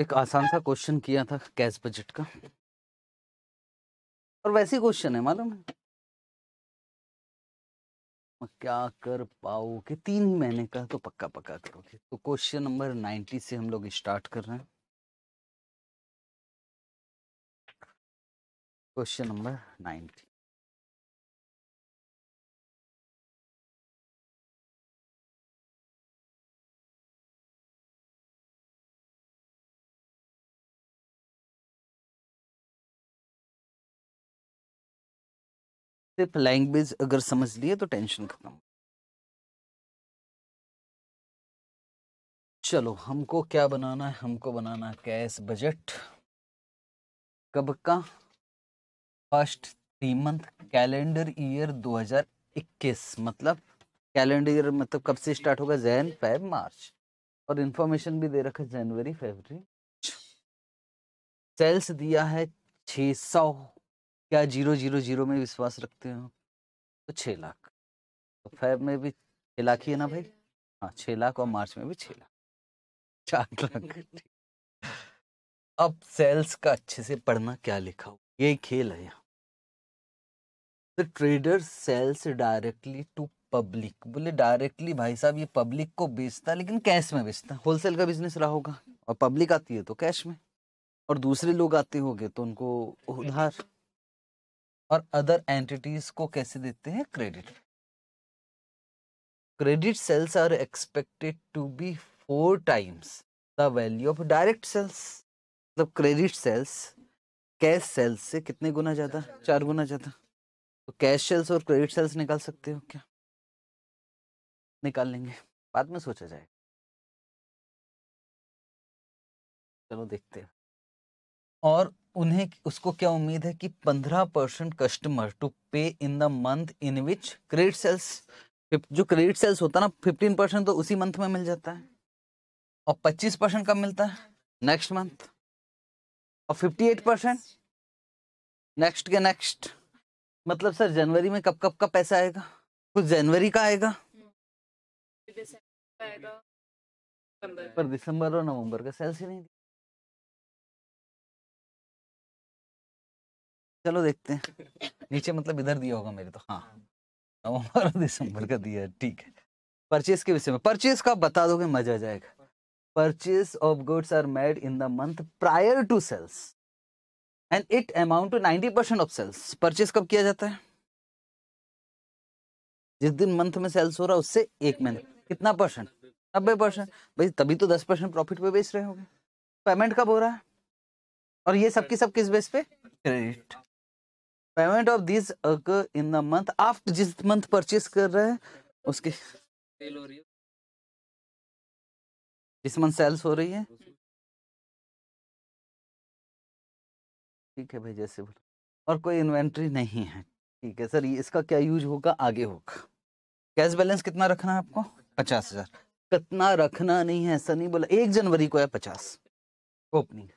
एक आसान सा क्वेश्चन किया था कैश बजट का और वैसे क्वेश्चन है मालूम है क्या कर पाओगे तीन ही महीने का तो पक्का पक्का करोगे तो क्वेश्चन नंबर नाइन्टी से हम लोग स्टार्ट कर रहे हैं क्वेश्चन नंबर नाइन्टी सिर्फ लैंग्वेज अगर समझ लिए तो टेंशन खत्म चलो हमको क्या बनाना है हमको बनाना कैश बजट कब का first three month calendar year 2021 मतलब कैलेंडर ईयर मतलब कब से स्टार्ट होगा जैन फेब मार्च और इन्फॉर्मेशन भी दे रखा जनवरी फेबर सेल्स दिया है 600 क्या जीरो जीरो जीरो में विश्वास रखते हो तो छः लाख तो फैब में भी छः लाख ही है ना भाई हाँ छः लाख और मार्च में भी छः लाख चार लाख अब सेल्स का अच्छे से पढ़ना क्या लिखा हो ये खेल है यहाँ the trader sells directly to public बोले डायरेक्टली भाई साहब ये पब्लिक को बेचता लेकिन कैश में बेचता होलसेल का बिजनेस रहा होगा और पब्लिक आती है तो कैश में और दूसरे लोग आते होंगे तो उनको उधार और अदर एंटिटीज को कैसे देते हैं credit credit sales are expected to be four times the value of direct sales मतलब क्रेडिट सेल्स कैश सेल्स से कितने गुना ज़्यादा चार गुना ज़्यादा तो कैश सेल्स और क्रेडिट सेल्स निकाल सकते हो क्या निकाल लेंगे बाद में सोचा जाए चलो देखते हैं और उन्हें उसको क्या उम्मीद है कि पंद्रह percent customer to pay in the month in which credit sales जो क्रेडिट सेल्स होता है ना फिफ्टीन परसेंट तो उसी मंथ में मिल जाता है और पच्चीस परसेंट कब मिलता है नेक्स्ट मंथ और फिफ्टी एट परसेंट नेक्स्ट के नेक्स्ट मतलब सर जनवरी में कब कब का पैसा आएगा कुछ जनवरी का आएगा पर दिसंबर और नवंबर का सेल्स ही नहीं चलो देखते हैं नीचे मतलब इधर दिया होगा मेरे तो हाँ, हाँ। नवंबर और दिसंबर का दिया है ठीक है परचेज के विषय में परचेज का बता दोगे मजा आ जाएगा purchase of goods are made in the month prior to sales and it amount to ninety percent of sales purchase कब किया जाता है जिस दिन मंथ में सेल्स हो रहा है उससे एक महीने कितना परसेंट नब्बे परसेंट भाई तभी तो दस परसेंट प्रॉफिट पे बेच रहे होंगे पेमेंट कब हो रहा है और ये सब की सब किस बेस पे credit payment of this in the month आप जिस मंथ परचेस कर रहे हैं उसके सेल हो रही है जिस मंथ सेल्स हो रही है ठीक है भाई जैसे बोलो और कोई इन्वेंट्री नहीं है ठीक है सर इसका क्या यूज होगा आगे होगा कैश बैलेंस कितना रखना है आपको पचास हजार कितना रखना नहीं है सनी बोला एक जनवरी को है पचास opening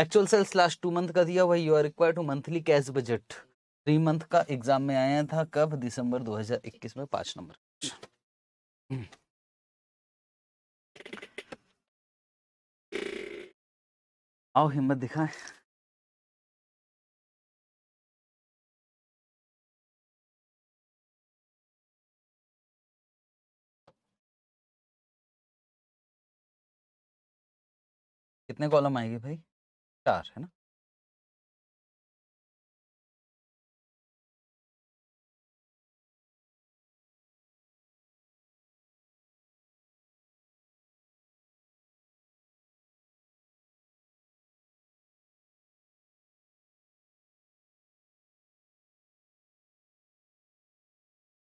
actual sales last two month का दिया हुआ you are require to monthly cash budget three month का एग्जाम में आया था कब दिसंबर 2021 में पांच नंबर hmm. आओ हिम्मत दिखाएं कितने कॉलम आएंगे भाई चार है ना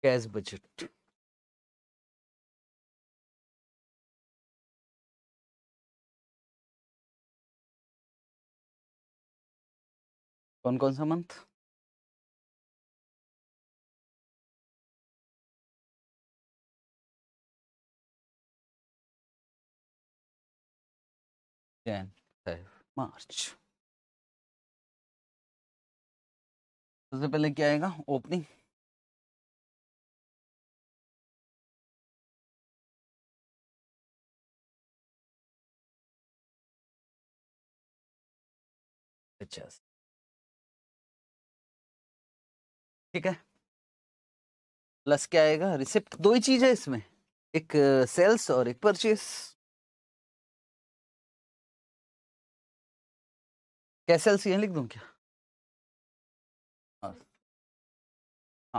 गैस बजट कौन कौन सा मंथ जैन मार्च सबसे पहले क्या आएगा ओपनिंग अच्छा ठीक है प्लस क्या आएगा रिसिप्ट दो ही चीज है इसमें एक सेल्स और एक परचेस क्या सेल्स ये लिख दूं क्या हाँ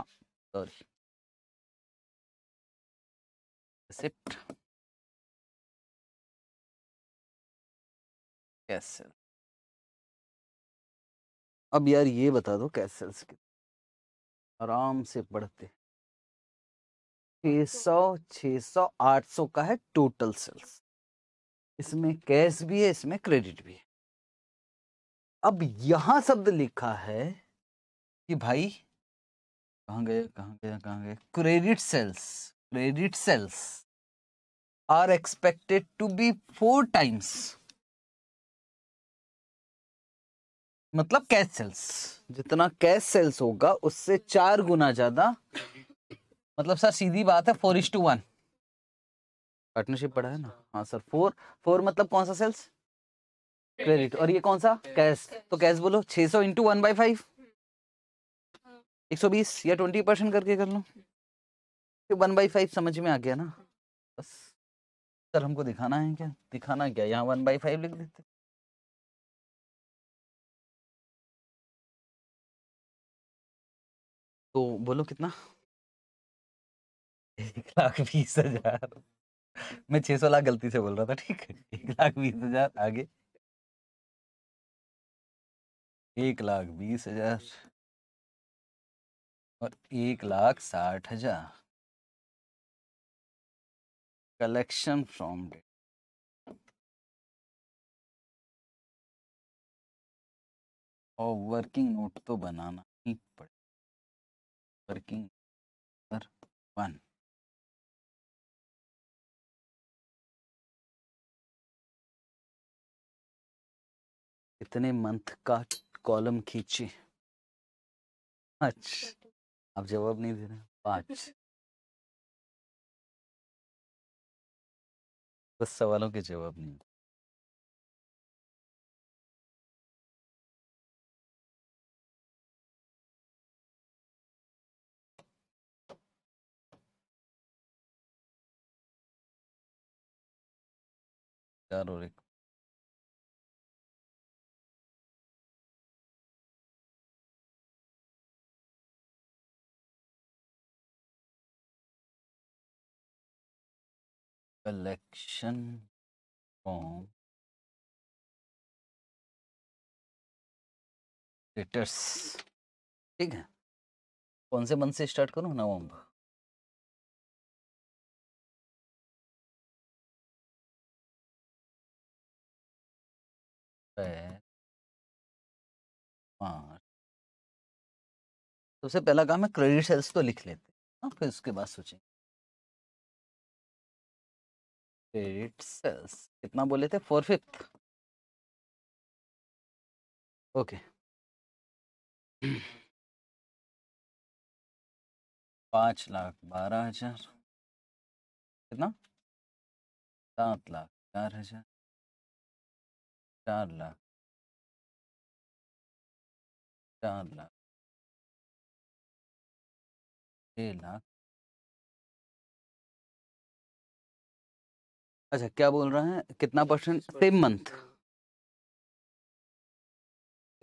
सॉरी हाँ, रिसिप्ट कैसे अब यार ये बता दो सेल्स के आराम से पढ़ते हाँ, तो छ सौ छ सौ आठ सौ का है टोटल सेल्स इसमें कैश भी है इसमें क्रेडिट भी है अब यहां शब्द लिखा है कि भाई कहा गए कहा गए कहा गए credit sales credit sales are expected to be four times मतलब कैश सेल्स जितना कैश सेल्स होगा उससे चार गुना ज्यादा मतलब सर सीधी बात है four is to one partnership पढ़ा है ना हाँ सर फोर फोर मतलब कौन सा सेल्स क्रेडिट और ये कौन सा कैश तो कैश बोलो छह सौ इंटू वन बाई फाइव एक सौ बीस या ट्वेंटी परसेंट करके कर लो वन बाई फाइव समझ में आ गया ना बस सर हमको दिखाना है क्या दिखाना क्या यहाँ वन बाई फाइव लिख देते तो बोलो कितना एक लाख बीस हजार मैं छह सौ लाख गलती से बोल रहा था ठीक है एक लाख बीस हजार आगे एक लाख बीस हजार और एक लाख साठ हजार कलेक्शन फ्रॉम डेट और वर्किंग नोट तो बनाना ही पड़ेगा वर्किंग नंबर वन कितने मंथ का कॉलम खींचे अच्छा आप जवाब नहीं दे रहे पांच बस सवालों के जवाब नहीं चार और एक कलेक्शन फॉर्म लेटर्स ठीक है कौन से मंथ से स्टार्ट करूँ नवंबर है हाँ। तो सबसे पहला काम है क्रेडिट सेल्स तो लिख लेते हैं हाँ, फिर उसके बाद सोचेंगे क्रेडिट सेल्स कितना बोले थे फोर फिफ्थ ओके पाँच लाख बारह हजार कितना सात लाख चार हजार चार लाख चार लाख छ लाख अच्छा क्या बोल रहे हैं कितना percent same month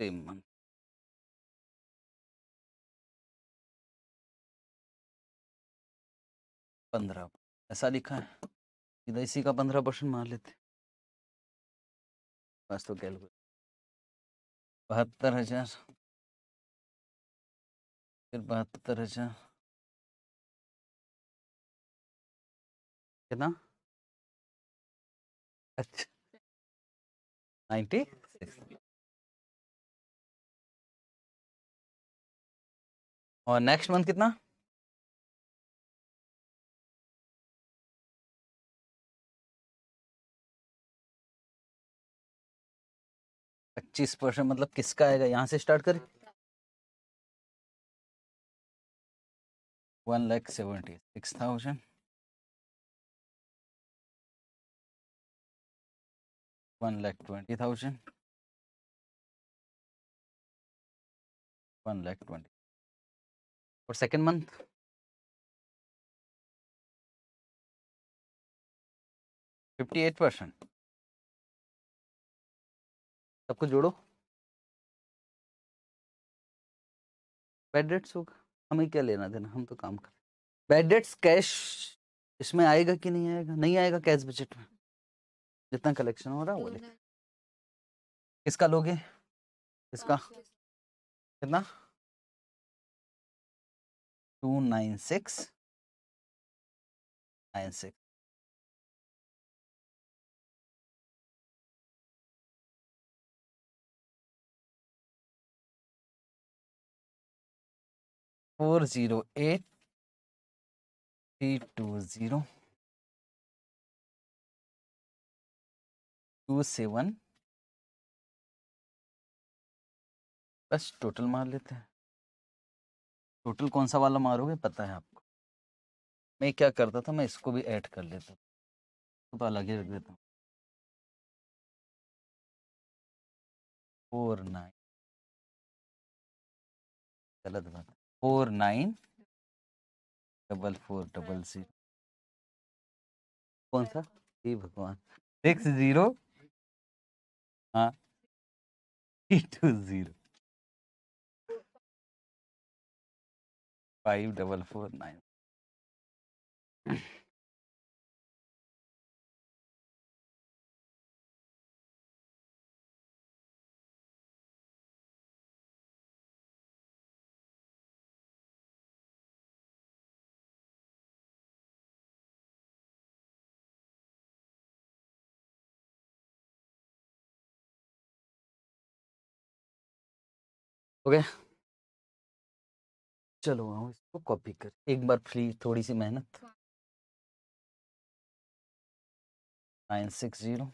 same month पंद्रह ऐसा लिखा है इधर इसी का पंद्रह परसेंट मान लेते पास तो कैलकुलेट बहत्तर हजार फिर बहत्तर हजार कितना अच्छा नाइन्टी सिक्स और नेक्स्ट मंथ कितना पच्चीस परसेंट मतलब किसका आएगा यहाँ से स्टार्ट करें one lakh seventy six thousand one lakh twenty thousand one lakh twenty और second month fifty eight percent सबको जोड़ो बैड डेट्स होगा हमें क्या लेना देना हम तो काम कर बैड डेट्स कैश इसमें आएगा कि नहीं आएगा नहीं आएगा कैश बजट में जितना कलेक्शन हो रहा वो देख किसका लोगे इसका कितना two nine six nine six four zero eight three two zero two seven बस टोटल मार लेते हैं टोटल कौन सा वाला मारोगे पता है आपको मैं क्या करता था मैं इसको भी ऐड कर लेता तो अलग ही रख देता हूँ फोर नाइन गलत बात four nine double four double zero कौन सा हे भगवान सिक्स जीरो हाँ two zero five double four nine okay चलो हम इसको कॉपी कर एक बार फ्री थोड़ी सी मेहनत nine six zero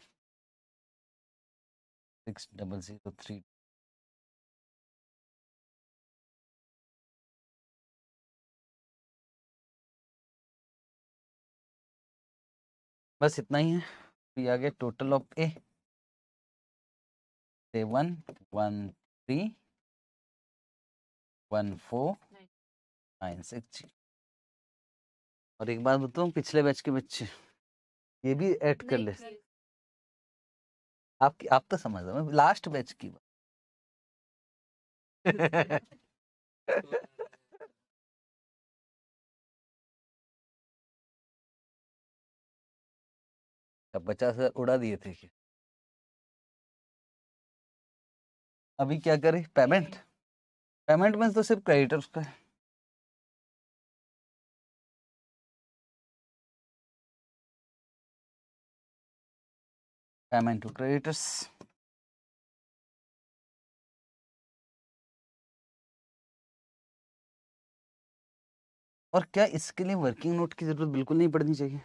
six double zero three बस इतना ही है फिर आगे total of a seven one three one four nine six और एक बात बताऊँ पिछले बैच के बच्चे ये भी ऐड कर ले आपकी आप तो समझ रहे मैं लास्ट बैच की बात पचास हजार उड़ा दिए थे क्या अभी क्या करें पेमेंट पेमेंट में तो सिर्फ क्रेडिटर्स का है पेमेंट टू क्रेडिटर्स और क्या इसके लिए वर्किंग नोट की जरूरत बिल्कुल नहीं पड़नी चाहिए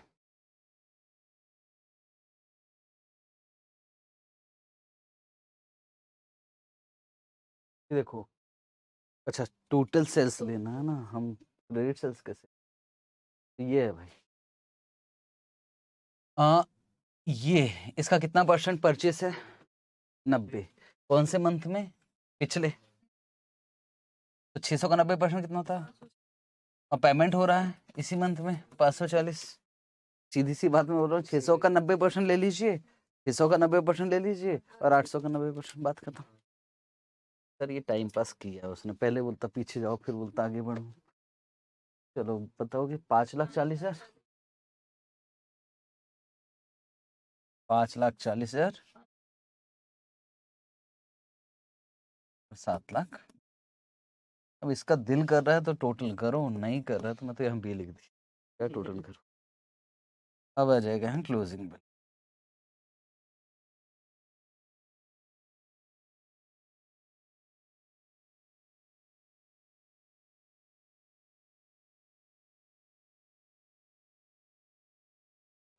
देखो अच्छा टोटल तो सेल्स लेना है ना हम क्रेडिट सेल्स कैसे ये है भाई आ, ये इसका कितना परसेंट परचेस है नब्बे कौन से मंथ में पिछले तो छः सौ का नब्बे परसेंट कितना होता और पेमेंट हो रहा है इसी मंथ में पाँच सौ चालीस सीधी सी बात में बोल रहा हूँ छः सौ का नब्बे परसेंट ले लीजिए छः सौ का नब्बे परसेंट ले लीजिए और आठ सौ का नब्बे परसेंट बात करता हूँ सर ये टाइम पास किया उसने पहले बोलता पीछे जाओ फिर बोलता आगे बढ़ो चलो बताओगे पाँच लाख चालीस हजार पाँच लाख चालीस हजार सात लाख अब इसका दिल कर रहा है तो टोटल करो नहीं कर रहा है तो मैं तो यहाँ बी लिख दी क्या टोटल करो अब आ जाएगा हम closing bill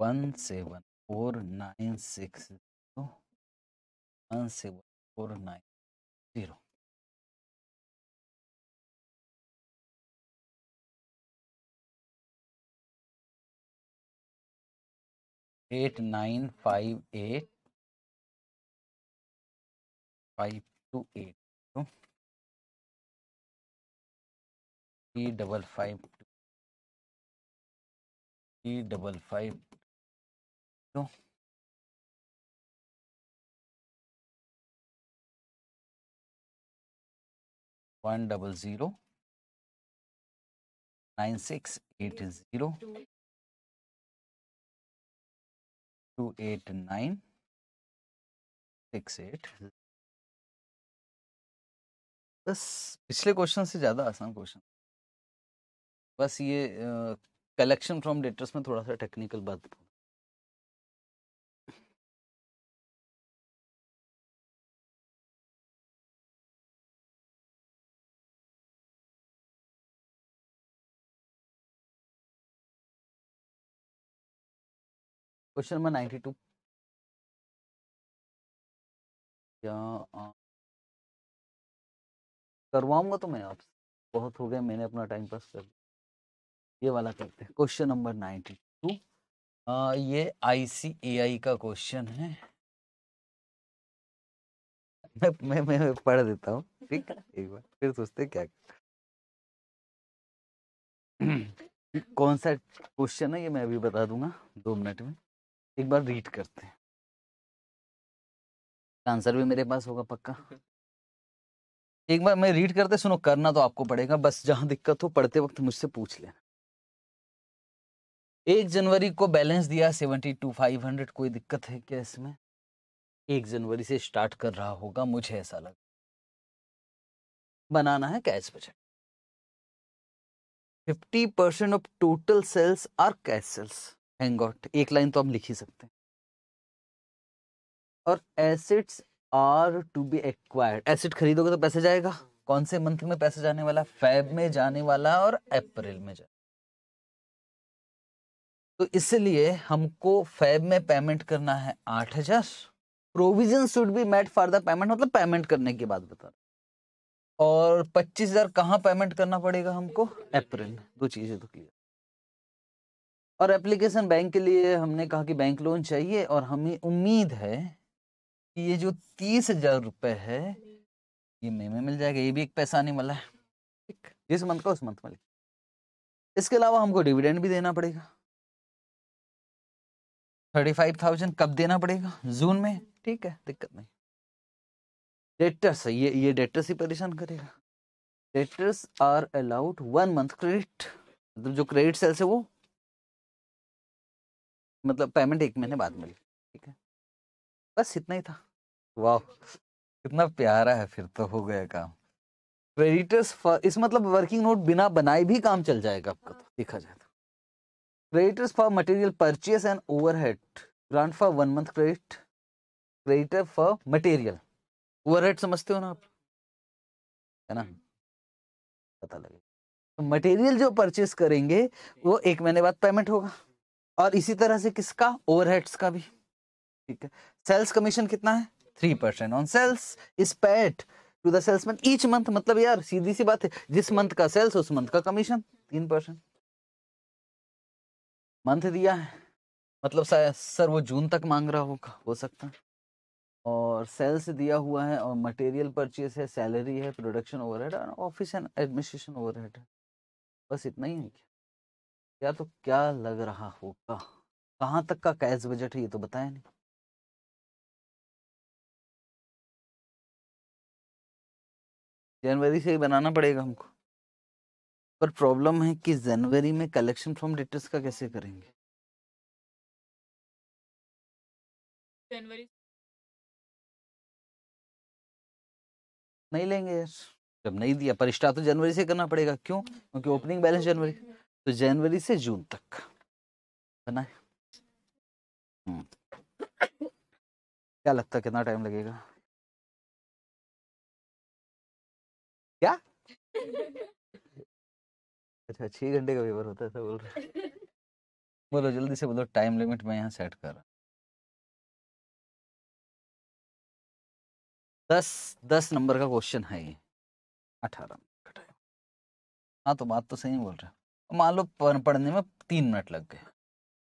one seven four nine six zero one seven four nine zero eight nine five eight five two eight two three double five two three double five go. One double zero nine six eight zero two eight nine six eight बस पिछले question से ज़्यादा आसान question बस ये collection from debtors में थोड़ा सा टेक्निकल बात क्वेश्चन नंबर नाइन्टी टू क्या करवाऊंगा तो मैं आपसे बहुत हो गया मैंने अपना टाइम पास कर दिया ये वाला करते हैं क्वेश्चन नंबर नाइन्टी टू ये आईसीएआई का क्वेश्चन है मैं मैं मैं पढ़ देता हूँ ठीक है एक बार फिर सोचते क्या कौन सा क्वेश्चन है ये मैं अभी बता दूंगा दो मिनट में एक बार रीड करते हैं आंसर भी मेरे पास होगा पक्का एक बार मैं रीड करते सुनो करना तो आपको पड़ेगा बस जहां दिक्कत हो पढ़ते वक्त मुझसे पूछ लेना एक जनवरी को बैलेंस दिया सेवेंटी टू फाइव हंड्रेड कोई दिक्कत है क्या इसमें एक जनवरी से स्टार्ट कर रहा होगा मुझे ऐसा लग बनाना है cash budget fifty percent of total sales are cash sales thank एक लाइन तो हम लिख ही सकते हैं और assets are to be acquired asset खरीदोगे तो पैसे जाएगा कौन से मंथ में पैसे जाने वाला फेब में जाने वाला और अप्रैल में जाने तो इसलिए हमको फेब में पेमेंट करना है आठ हजार provision should be made for the payment मतलब पेमेंट करने की बात बता रहा और पच्चीस हजार कहाँ पेमेंट करना पड़ेगा हमको अप्रैल में दो चीजें तो क्लियर और एप्लीकेशन बैंक के लिए हमने कहा कि बैंक लोन चाहिए और हमें उम्मीद है कि ये जो तीस हजार रुपये है ये मई में मिल जाएगा ये भी एक पैसा नहीं मिला है जिस मंथ का उस मंथ में इसके अलावा हमको डिविडेंड भी देना पड़ेगा थर्टी फाइव थाउजेंड कब देना पड़ेगा जून में ठीक है दिक्कत नहीं डेटर्स ये ये डेटर्स ही परेशान करेगा debtors are allowed one month credit मतलब जो क्रेडिट सेल्स है वो मतलब पेमेंट एक महीने बाद हम्म। मिली ठीक है बस इतना ही था वाह कितना प्यारा है फिर तो हो गया काम क्रेडिटर्स इस मतलब वर्किंग नोट बिना बनाए भी काम चल जाएगा आपका तो हाँ। देखा जाए तो creditors for material purchase and overhead grant for one month credit creditor for material overhead समझते हो ना आप है ना हम्म। पता लगेगा तो मटेरियल जो परचेस करेंगे वो एक महीने बाद पेमेंट होगा और इसी तरह से किसका ओवरहेड्स का भी ठीक है सेल्स कमीशन कितना है three percent on sales is paid to the salesman each month मतलब यार सीधी सी बात है जिस मंथ का सेल्स उस मंथ का कमीशन तीन परसेंट मंथ दिया है मतलब सर वो जून तक मांग रहा होगा हो सकता है और सेल्स दिया हुआ है और मटेरियल परचेज है सैलरी है production overhead office and administration overhead है बस इतना ही है क्या या तो क्या लग रहा होगा कहां तक का कैश बजट है ये तो बताया नहीं जनवरी से ही बनाना पड़ेगा हमको पर प्रॉब्लम है कि जनवरी में कलेक्शन फ्रॉम डेटर्स का कैसे करेंगे जनवरी नहीं लेंगे यार जब नहीं दिया पर स्टार्ट तो जनवरी से करना पड़ेगा क्यों क्योंकि ओपनिंग हाँ, बैलेंस तो जनवरी तो जनवरी से जून तक बना है हम्म। क्या लगता है कितना टाइम लगेगा क्या अच्छा छह घंटे का पेपर होता है बोल रहे बोलो जल्दी से बोलो टाइम लिमिट मैं यहाँ सेट कर रहा दस दस नंबर का क्वेश्चन है ये अठारह हाँ तो बात तो सही बोल रहे मान लो पढ़ने में तीन मिनट लग गए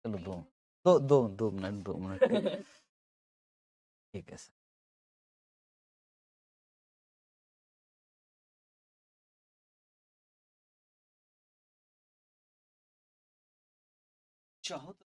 चलो दो दो दो दो मिनट दो मिनट ठीक है सर चाहो तो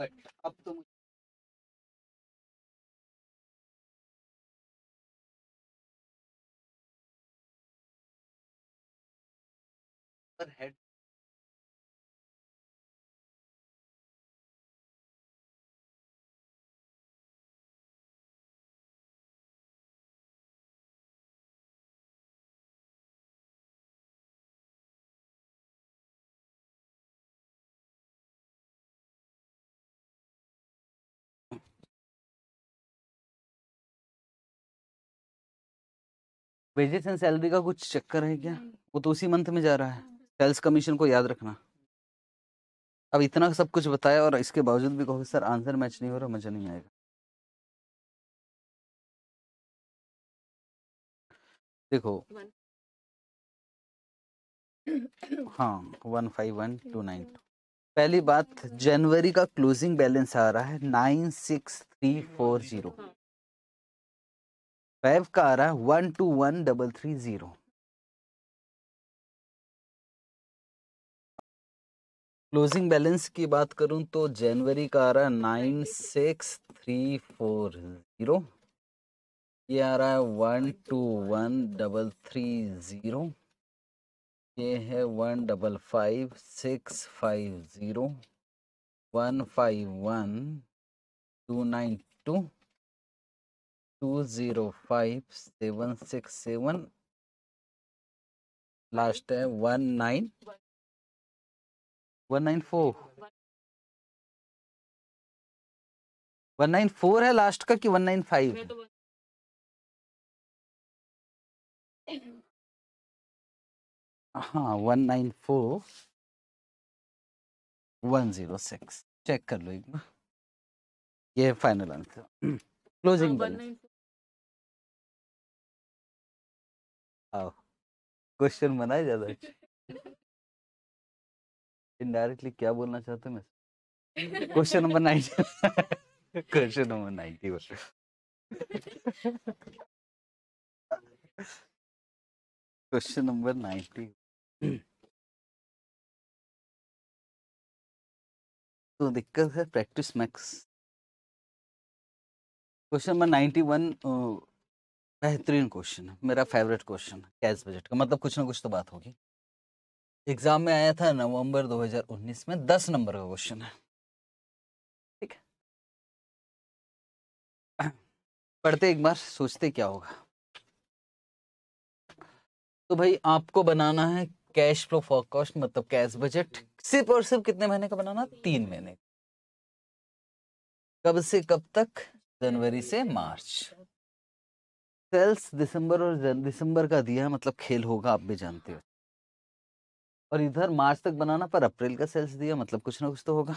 अब तो हेड वेजेस एंड सैलरी का कुछ चक्कर है क्या वो तो उसी मंथ में जा रहा है सेल्स हाँ। कमीशन को याद रखना अब इतना सब कुछ बताया और इसके बावजूद भी कहो सर आंसर मैच नहीं हो रहा मज़ा नहीं आएगा देखो हाँ one five one two nine two पहली बात जनवरी का क्लोजिंग बैलेंस आ रहा है nine six three four zero five का आ रहा है one two one double three zero closing balance की बात करूं तो जनवरी का आ रहा है nine six three four zero ये आ रहा है one two one double three zero ये है one double five six five zero one five one two nine two two zero five seven six seven last है one nine one nine four one nine four है last का कि one nine five हाँ one nine four one zero six check कर लो एक बार ये फाइनल आंसर क्लोजिंग बैलेंस आओ क्वेश्चन बनाए ज्यादा इनडायरेक्टली क्या बोलना चाहते मैं question number nine question number ninety question number ninety तो दिक्कत है practice max question number ninety one बेहतरीन क्वेश्चन है मेरा फेवरेट क्वेश्चन कैश बजट का मतलब कुछ ना कुछ तो बात होगी एग्जाम में आया था नवंबर 2019 में दस नंबर का क्वेश्चन है ठीक है पढ़ते एक बार सोचते क्या होगा तो भाई आपको बनाना है कैश फ्लो फॉरकास्ट मतलब कैश बजट सिर्फ और सिर्फ कितने महीने का बनाना तीन महीने कब से कब तक जनवरी से मार्च सेल्स दिसंबर और दिसंबर का दिया है मतलब खेल होगा आप भी जानते हो और इधर मार्च तक बनाना पर अप्रैल का सेल्स दिया मतलब कुछ ना कुछ तो होगा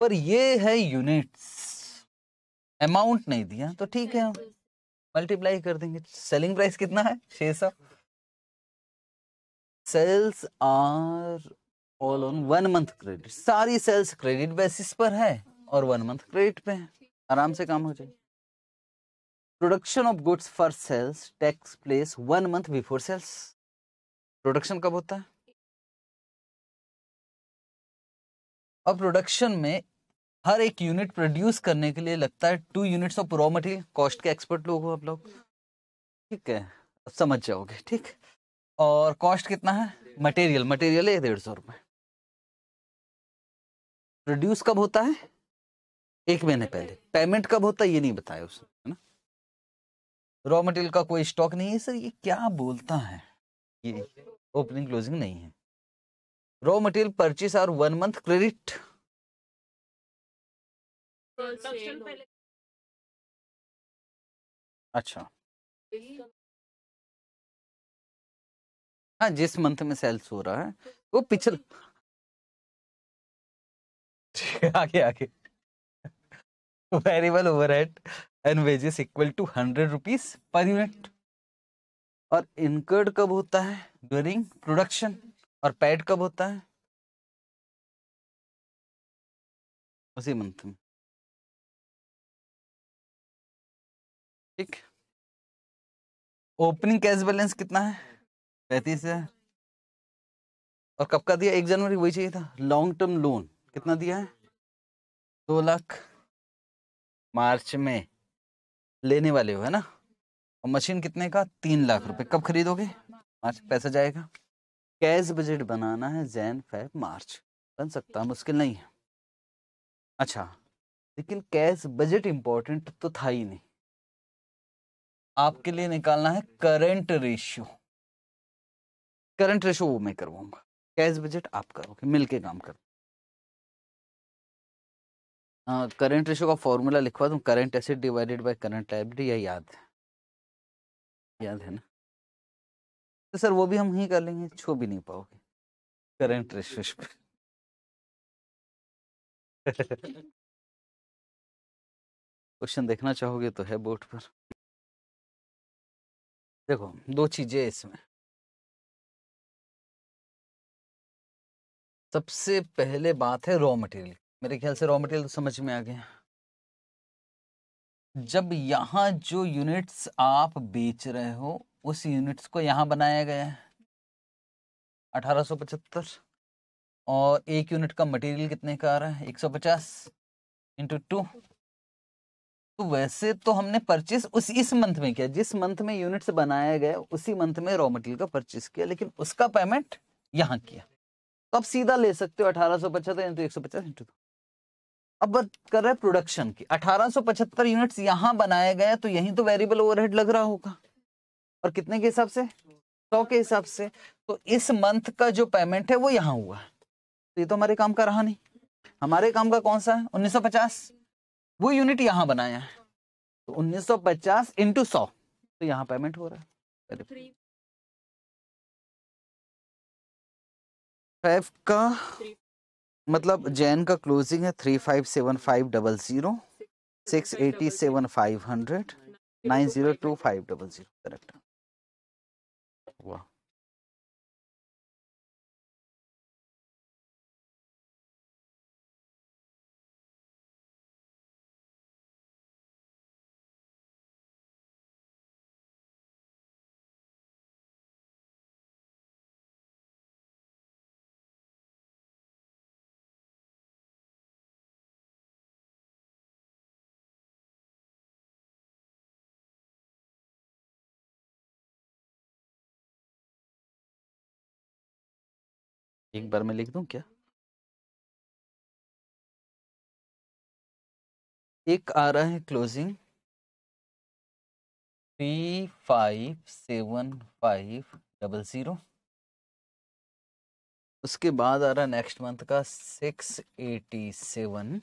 पर ये है यूनिट्स अमाउंट नहीं दिया तो ठीक है मल्टीप्लाई कर देंगे सेलिंग प्राइस कितना है छह सौ sales are all on one month credit सारी सेल्स क्रेडिट बेसिस पर है और वन मंथ क्रेडिट पे है आराम से काम हो जाए production of goods for sales takes place one month before sales production कब होता है और प्रोडक्शन में हर एक यूनिट प्रोड्यूस करने के लिए लगता है two units of raw material cost के एक्सपर्ट लोग हो आप लोग ठीक है अब समझ जाओगे ठीक और कॉस्ट कितना है मटेरियल मटेरियल है डेढ़ सौ रुपए प्रोड्यूस कब होता है एक महीने पहले पेमेंट कब होता है ये नहीं बताया उसने है ना रॉ मटेरियल का कोई स्टॉक नहीं है सर ये क्या बोलता है ये ओपनिंग क्लोजिंग नहीं है raw material purchase are one month credit अच्छा हाँ जिस मंथ में सेल्स हो रहा है वो पिछल आगे आगे very well over at an wages equal to hundred rupees per unit और इनकर्ड कब होता है ड्यूरिंग प्रोडक्शन और पैड कब होता है उसी मंथ में ठीक ओपनिंग कैश बैलेंस कितना है पैंतीस हजार और कब का दिया एक जनवरी वही चाहिए था लॉन्ग टर्म लोन कितना दिया है दो लाख मार्च में लेने वाले हो है ना और मशीन कितने का तीन लाख रुपए कब खरीदोगे मार्च पैसा जाएगा कैश बजट बनाना है जैन फेब मार्च बन सकता मुश्किल नहीं है अच्छा लेकिन कैश बजट इंपॉर्टेंट तो था ही नहीं आपके लिए निकालना है करंट रेशियो करंट रेशियो वो मैं करवाऊंगा कैश बजट आप करोगे मिलके काम करो करंट हाँ, रेशो का फॉर्मूला लिखवा दूँ current asset divided by current library या याद है याद है ना तो सर वो भी हम ही कर लेंगे छो भी नहीं पाओगे करंट रेशो क्वेश्चन देखना चाहोगे तो है बोर्ड पर देखो दो चीजें इसमें सबसे पहले बात है रॉ मटेरियल मेरे ख्याल से रॉ मटेरियल तो समझ में आ गया जब यहां जो यूनिट्स आप बेच रहे हो उस यूनिट्स को यहां बनाया गया है अठारह और एक यूनिट का मटेरियल कितने का आ रहा है 150 पचास इंटू टू तो वैसे तो हमने परचेस उस इस मंथ में किया जिस मंथ में यूनिट्स बनाया गया उसी मंथ में रॉ मटेरियल का परचेस किया लेकिन उसका पेमेंट यहाँ किया तो आप सीधा ले सकते हो अठारह सौ पचहत्तर इंटू एक सौ पचास इंटू अब बात कर रहे हैं प्रोडक्शन की 1875 यूनिट्स यहां बनाए गए तो यहीं तो वेरिएबल ओवरहेड लग रहा होगा और कितने के हिसाब से सौ के हिसाब से तो इस मंथ का जो पेमेंट है वो यहां हुआ तो ये तो हमारे काम का रहा नहीं हमारे काम का कौन सा है 1950 वो यूनिट यहां बनाया है तो 1950 सौ इंटू सौ तो यहां पेमेंट हो रहा है फाइव का थ्री मतलब जैन का क्लोजिंग है three five seven five double zero six eighty seven five hundred nine zero two five double zero correct एक बार मैं लिख दूं क्या एक आ रहा है closing three five seven five double zero उसके बाद आ रहा नेक्स्ट मंथ का six eighty seven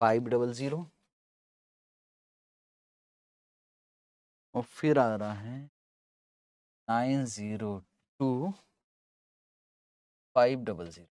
five double zero और फिर आ रहा है nine zero two five double zero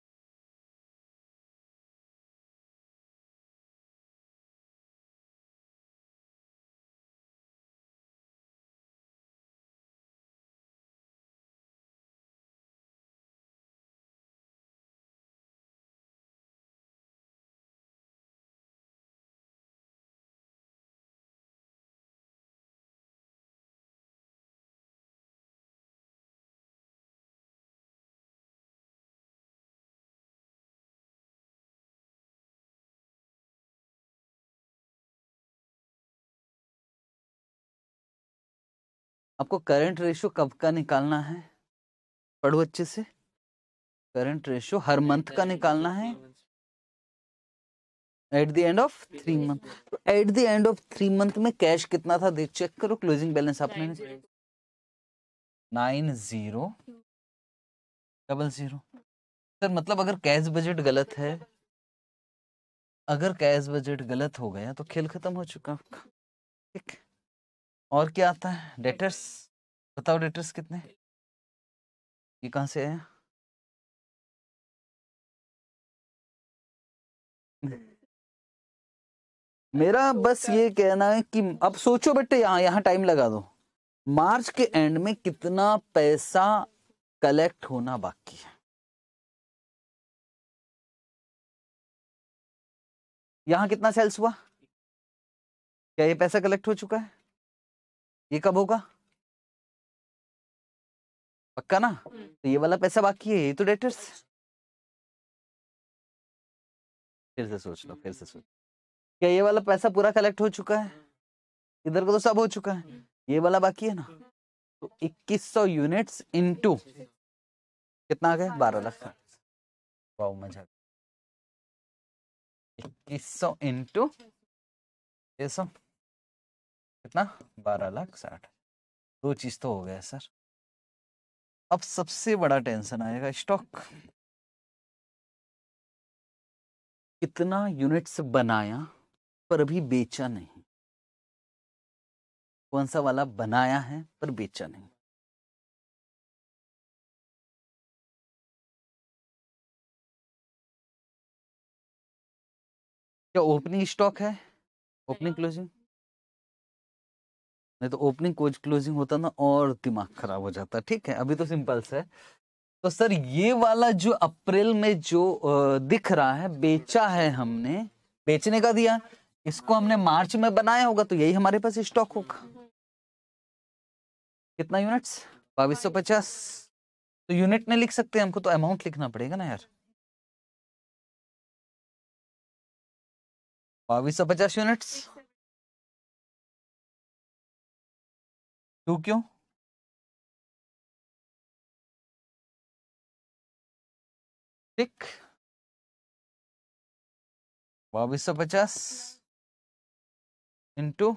आपको करंट रेशो कब का निकालना है पढ़ो अच्छे से करंट रेशो हर मंथ का निकालना है at the end of three month तो at the end of three month में कैश कितना था देख चेक करो क्लोजिंग बैलेंस आपने nine zero double zero sir मतलब अगर कैश बजट गलत है अगर कैश बजट गलत हो गया तो खेल खत्म हो चुका आपका ठीक है और क्या आता है डेटर्स बताओ डेटर्स कितने ये कहाँ से आया मेरा अच्छा, बस अच्छा। ये कहना है कि अब सोचो बेटे यहाँ यहाँ टाइम लगा दो मार्च के एंड में कितना पैसा कलेक्ट होना बाकी है यहाँ कितना सेल्स हुआ क्या ये पैसा कलेक्ट हो चुका है ये कब होगा पक्का ना हम्म। तो ये वाला पैसा बाकी है ये तो डेटर्स फिर से सोच लो फिर से सोच क्या ये वाला पैसा पूरा कलेक्ट हो चुका है इधर का तो सब हो चुका है हम्म। ये वाला बाकी है ना हम्म। तो 2100 यूनिट्स इनटू कितना आ गया बारह लाख वाह मजा इक्कीस सौ इंटू ये सौ कितना बारह लाख साठ दो चीज़ तो हो गया सर अब सबसे बड़ा टेंशन आएगा स्टॉक कितना यूनिट्स बनाया पर अभी बेचा नहीं कौन सा वाला बनाया है पर बेचा नहीं क्या ओपनिंग स्टॉक है ओपनिंग क्लोजिंग नहीं तो ओपनिंग कोच क्लोजिंग होता ना और दिमाग खराब हो जाता ठीक है अभी तो सिंपल से तो सर ये वाला जो अप्रैल में जो दिख रहा है बेचा है हमने बेचने का दिया इसको हमने मार्च में बनाया होगा तो यही हमारे पास स्टॉक होगा कितना यूनिट्स बाईस सौ पचास तो यूनिट नहीं लिख सकते हमको तो अमाउंट लिखना पड़ेगा ना यार बाईस सौ पचास यूनिट्स टू क्यों टिक बाबी सौ पचास इंटू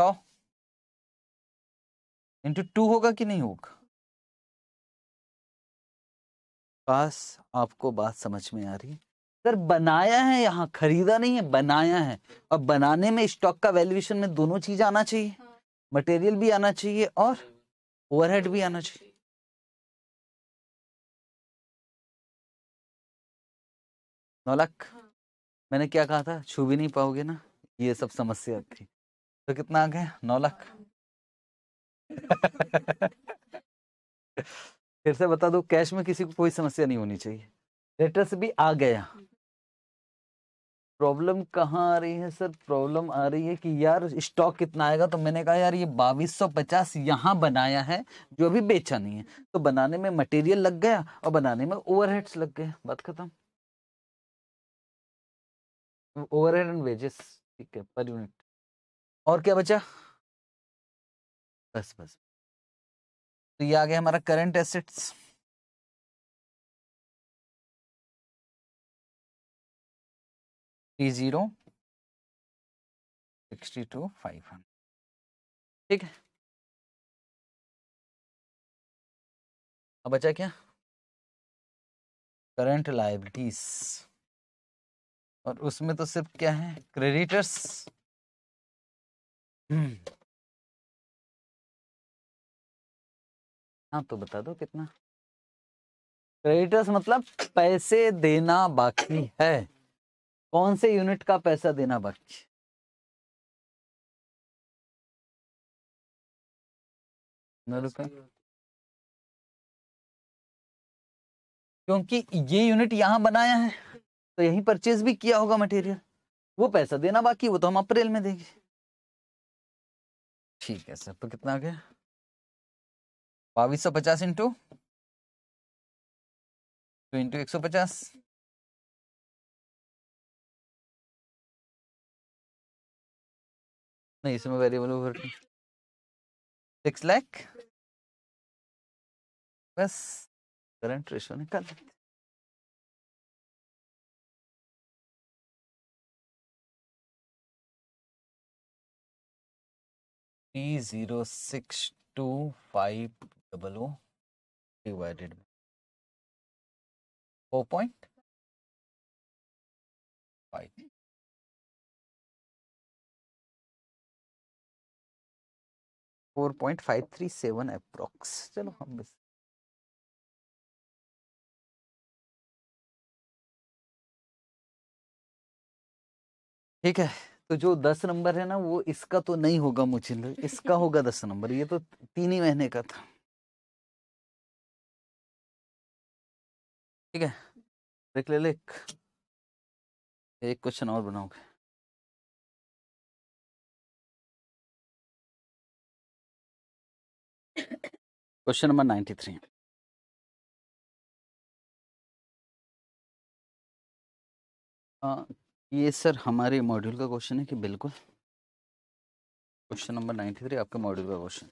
सौ इंटू टू होगा कि नहीं होगा पास आपको बात समझ में आ रही है सर बनाया है यहाँ खरीदा नहीं है बनाया है और बनाने में स्टॉक का वैल्यूएशन में दोनों चीज आना चाहिए मटेरियल भी आना चाहिए और ओवरहेड भी आना चाहिए नौलक हाँ। मैंने क्या कहा था छू भी नहीं पाओगे ना ये सब समस्या थी तो कितना आ गया नौ लाख हाँ। फिर से बता दो कैश में किसी को कोई समस्या नहीं होनी चाहिए लेटर्स भी आ गया हम्म। प्रॉब्लम कहाँ आ रही है सर प्रॉब्लम आ रही है कि यार स्टॉक कितना आएगा तो मैंने कहा यार ये बाईस सौ पचास यहाँ बनाया है जो अभी बेचा नहीं है तो बनाने में मटेरियल लग गया और बनाने में ओवरहेड्स लग गए बात खत्म ओवरहेड एंड वेजेस ठीक है पर यूनिट और क्या बचा बस बस तो ये आ गया हमारा current assets three zero sixty two five hundred ठीक है अब बचा क्या करंट लाइबिलिटीज और उसमें तो सिर्फ क्या है क्रेडिटर्स हम्म। हाँ तो बता दो कितना क्रेडिटर्स मतलब पैसे देना बाकी है कौन से यूनिट का पैसा देना बख्श क्योंकि ये यूनिट यहां बनाया है तो यहीं परचेज भी किया होगा मटेरियल वो पैसा देना बाकी वो तो हम अप्रैल में देंगे ठीक है सर तो कितना आ गया बाईस सौ पचास इंटू तो इंटू एक सौ पचास नहीं इसमें वेरिएबल ओवर सिक्स लैख बस करंट रेशो निकाल टी zero six two five double o divided four point five four point five three seven approx चलो हम ठीक है तो जो दस नंबर है ना वो इसका तो नहीं होगा मुझे इसका होगा दस नंबर ये तो तीन ही महीने का था ठीक है देख ले लेख एक क्वेश्चन और बनाओगे क्वेश्चन नंबर नाइन्टी थ्री ये सर हमारे मॉड्यूल का क्वेश्चन है कि बिल्कुल क्वेश्चन नंबर नाइन्टी थ्री आपके मॉड्यूल का क्वेश्चन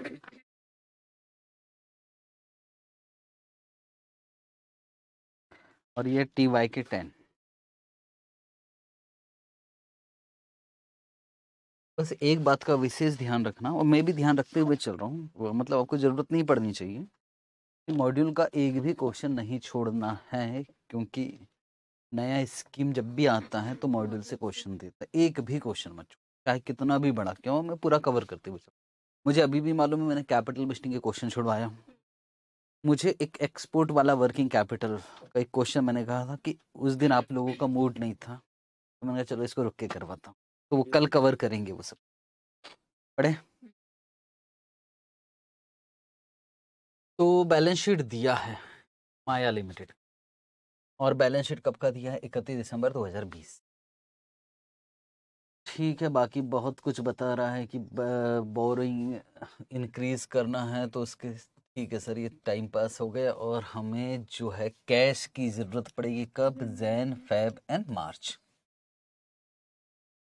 Thank you. और ये टी वाई के टेन बस एक बात का विशेष ध्यान रखना और मैं भी ध्यान रखते हुए चल रहा हूँ मतलब आपको ज़रूरत नहीं पड़नी चाहिए मॉड्यूल का एक भी क्वेश्चन नहीं छोड़ना है क्योंकि नया स्कीम जब भी आता है तो मॉड्यूल से क्वेश्चन देता है एक भी क्वेश्चन मत छोड़ चाहे कितना भी बड़ा क्यों मैं पूरा कवर करते हुए चल मुझे अभी भी मालूम है मैंने कैपिटल बिस्टिंग के क्वेश्चन छुड़वाया हूँ मुझे एक एक्सपोर्ट वाला वर्किंग कैपिटल का एक क्वेश्चन मैंने कहा था कि उस दिन आप लोगों का मूड नहीं था तो मैंने कहा चलो इसको रुक के करवाता हूँ तो वो कल कवर करेंगे वो सब पढ़े तो बैलेंस शीट दिया है माया लिमिटेड और बैलेंस शीट कब का दिया है इकतीस दिसंबर 2020 ठीक है बाकी बहुत कुछ बता रहा है कि बोरिंग इंक्रीज करना है तो उसके ठीक है सर ये टाइम पास हो गया और हमें जो है कैश की ज़रूरत पड़ेगी कब Jan Feb and March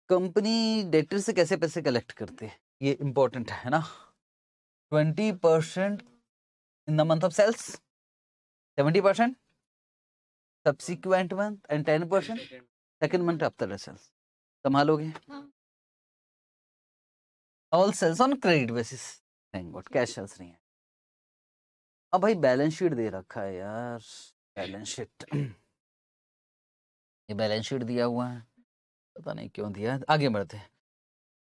company debtor से कैसे पैसे कलेक्ट करती है ये इंपॉर्टेंट है ना twenty percent in the month of sales seventy percent subsequent month and ten percent second month after the sales संभालोगे all sales on credit basis thank God cash sales नहीं है अब भाई बैलेंस शीट दे रखा है यार बैलेंस शीट ये balance sheet दिया हुआ है पता नहीं क्यों दिया आगे बढ़ते हैं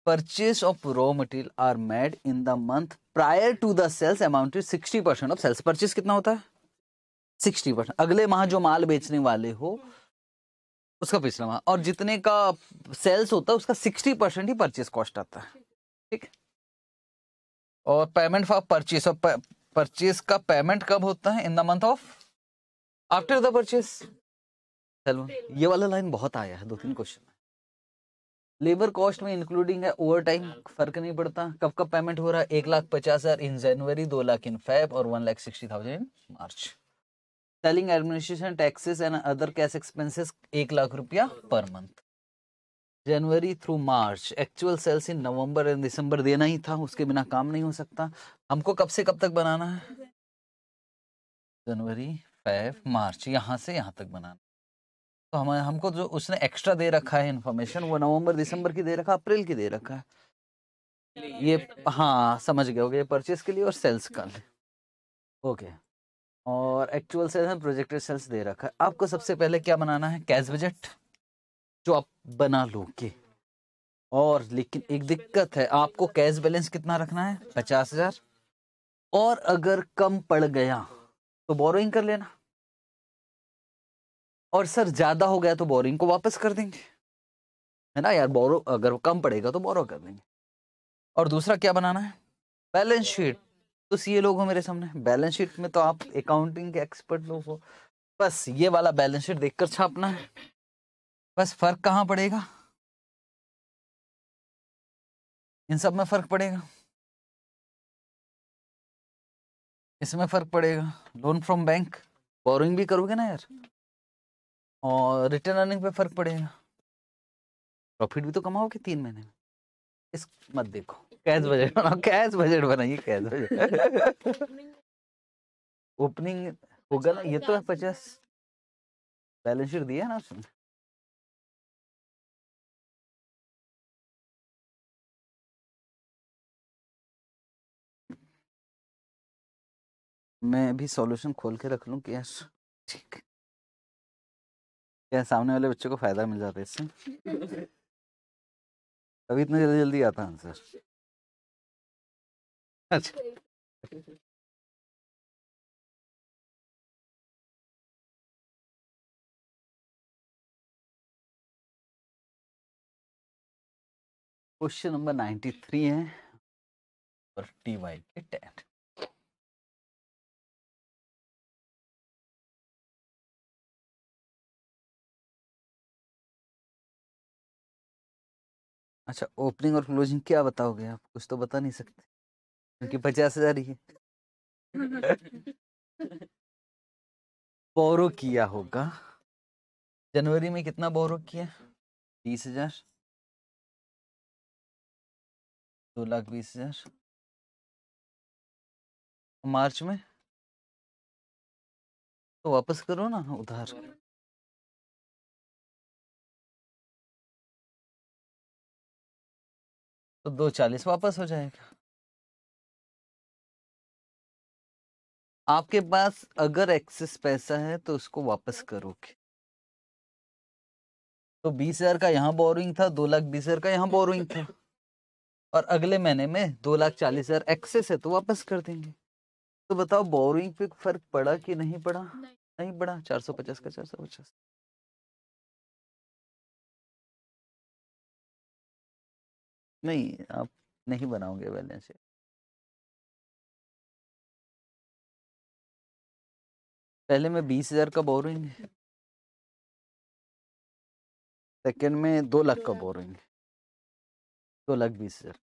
purchase of raw material are made in the month prior to the sales amount sixty percent of sales purchase कितना होता है सिक्सटी परसेंट अगले माह जो माल बेचने वाले हो उसका पिछला माह और जितने का सेल्स होता है उसका सिक्सटी परसेंट ही परचेस कॉस्ट आता है ठीक और payment for purchase of purchase का पेमेंट कब होता है in the month of after the purchase चलो ये वाला लाइन बहुत आया है दो तीन क्वेश्चन लेबर कॉस्ट में इंक्लूडिंग है ओवर टाइम फर्क नहीं पड़ता कब कब पेमेंट हो रहा है एक लाख पचास हजार इन जनवरी दो लाख इन फेब और one lakh sixty thousand in March selling administration taxes and other cash expenses एक लाख रुपया per month January through March actual sales in November and December देना ही था उसके बिना काम नहीं हो सकता हमको कब से कब तक बनाना है जनवरी फेब मार्च यहाँ से यहाँ तक बनाना तो हम हमको जो उसने एक्स्ट्रा दे रखा है इन्फॉर्मेशन वो नवंबर दिसंबर की दे रखा अप्रैल की दे रखा है ये हाँ समझ गए हो गए परचेज के लिए और सेल्स का ओके और एक्चुअल सेल्स में प्रोजेक्टेड सेल्स दे रखा है आपको सबसे पहले क्या बनाना है कैश बजट जो आप बना लो के और लेकिन एक दिक्कत है आपको कैश बैलेंस कितना रखना है पचास हजार और अगर कम पड़ गया तो बोरोइंग कर लेना और सर ज्यादा हो गया तो बोरिंग को वापस कर देंगे है ना यार बोरो अगर कम पड़ेगा तो बोरो कर देंगे और दूसरा क्या बनाना है बैलेंस शीट तो ये लोग हो मेरे सामने बैलेंस शीट में तो आप अकाउंटिंग के एक्सपर्ट लोग हो बस ये वाला बैलेंस शीट देखकर छापना है बस फर्क कहाँ पड़ेगा इन सब में फर्क पड़ेगा इसमें फ़र्क पड़ेगा लोन फ्रॉम बैंक बोरिंग भी करोगे ना यार और रिटर्न अर्निंग पे फ़र्क पड़ेगा प्रॉफिट भी तो कमाओगे तीन महीने में इस मत देखो कैश बजट बनाओ कैश बजट बनाइए कैश बजट ओपनिंग होगा ना ये तो है पचास बैलेंस शीट दिया है ना उसमें मैं अभी सॉल्यूशन खोल के रख लूँ क्या ठीक क्या सामने वाले बच्चों को फ़ायदा मिल जाता है इससे अभी इतना जल्दी जल्दी आता आंसर अच्छा क्वेश्चन नंबर नाइन्टी थ्री है और टी वाई के टेन अच्छा ओपनिंग और क्लोजिंग क्या बताओगे आप कुछ तो बता नहीं सकते क्योंकि पचास हजार ही है बोरो किया होगा जनवरी में कितना बोरो किया बीस हजार दो लाख बीस हजार मार्च में तो वापस करो ना उधार तो दो चालीस वापस हो जाएगा आपके पास अगर एक्सेस पैसा है तो उसको वापस करोगे तो बीस हजार का यहाँ बोरिंग था दो लाख बीस हजार का यहाँ बोरिंग था और अगले महीने में दो लाख चालीस हजार एक्सेस है तो वापस कर देंगे तो बताओ बोरिंग पे फर्क पड़ा कि नहीं पड़ा नहीं, नहीं पड़ा चार सौ पचास का चार सौ पचास नहीं आप नहीं बनाओगे बैलेंस शीट पहले मैं बीस हजार का बोरिंग सेकेंड में दो लाख का बोरिंग दो लाख बीस हजार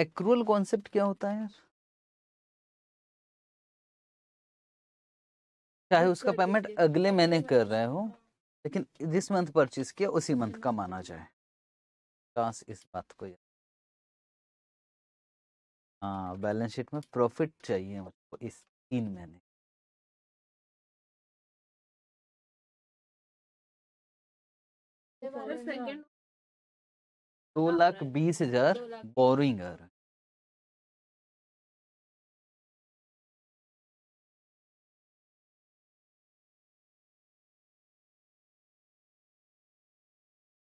एक्रूअल कॉन्सेप्ट क्या होता है यार चाहे उसका पेमेंट अगले तो महीने कर रहे हो लेकिन जिस मंथ परचेज किया उसी मंथ हम्म। का माना जाए खास इस बात को हाँ बैलेंस शीट में प्रॉफिट चाहिए मुझको इस तीन महीने सेकंड हाँ, हाँ। दो लाख बीस हजार बोरिंग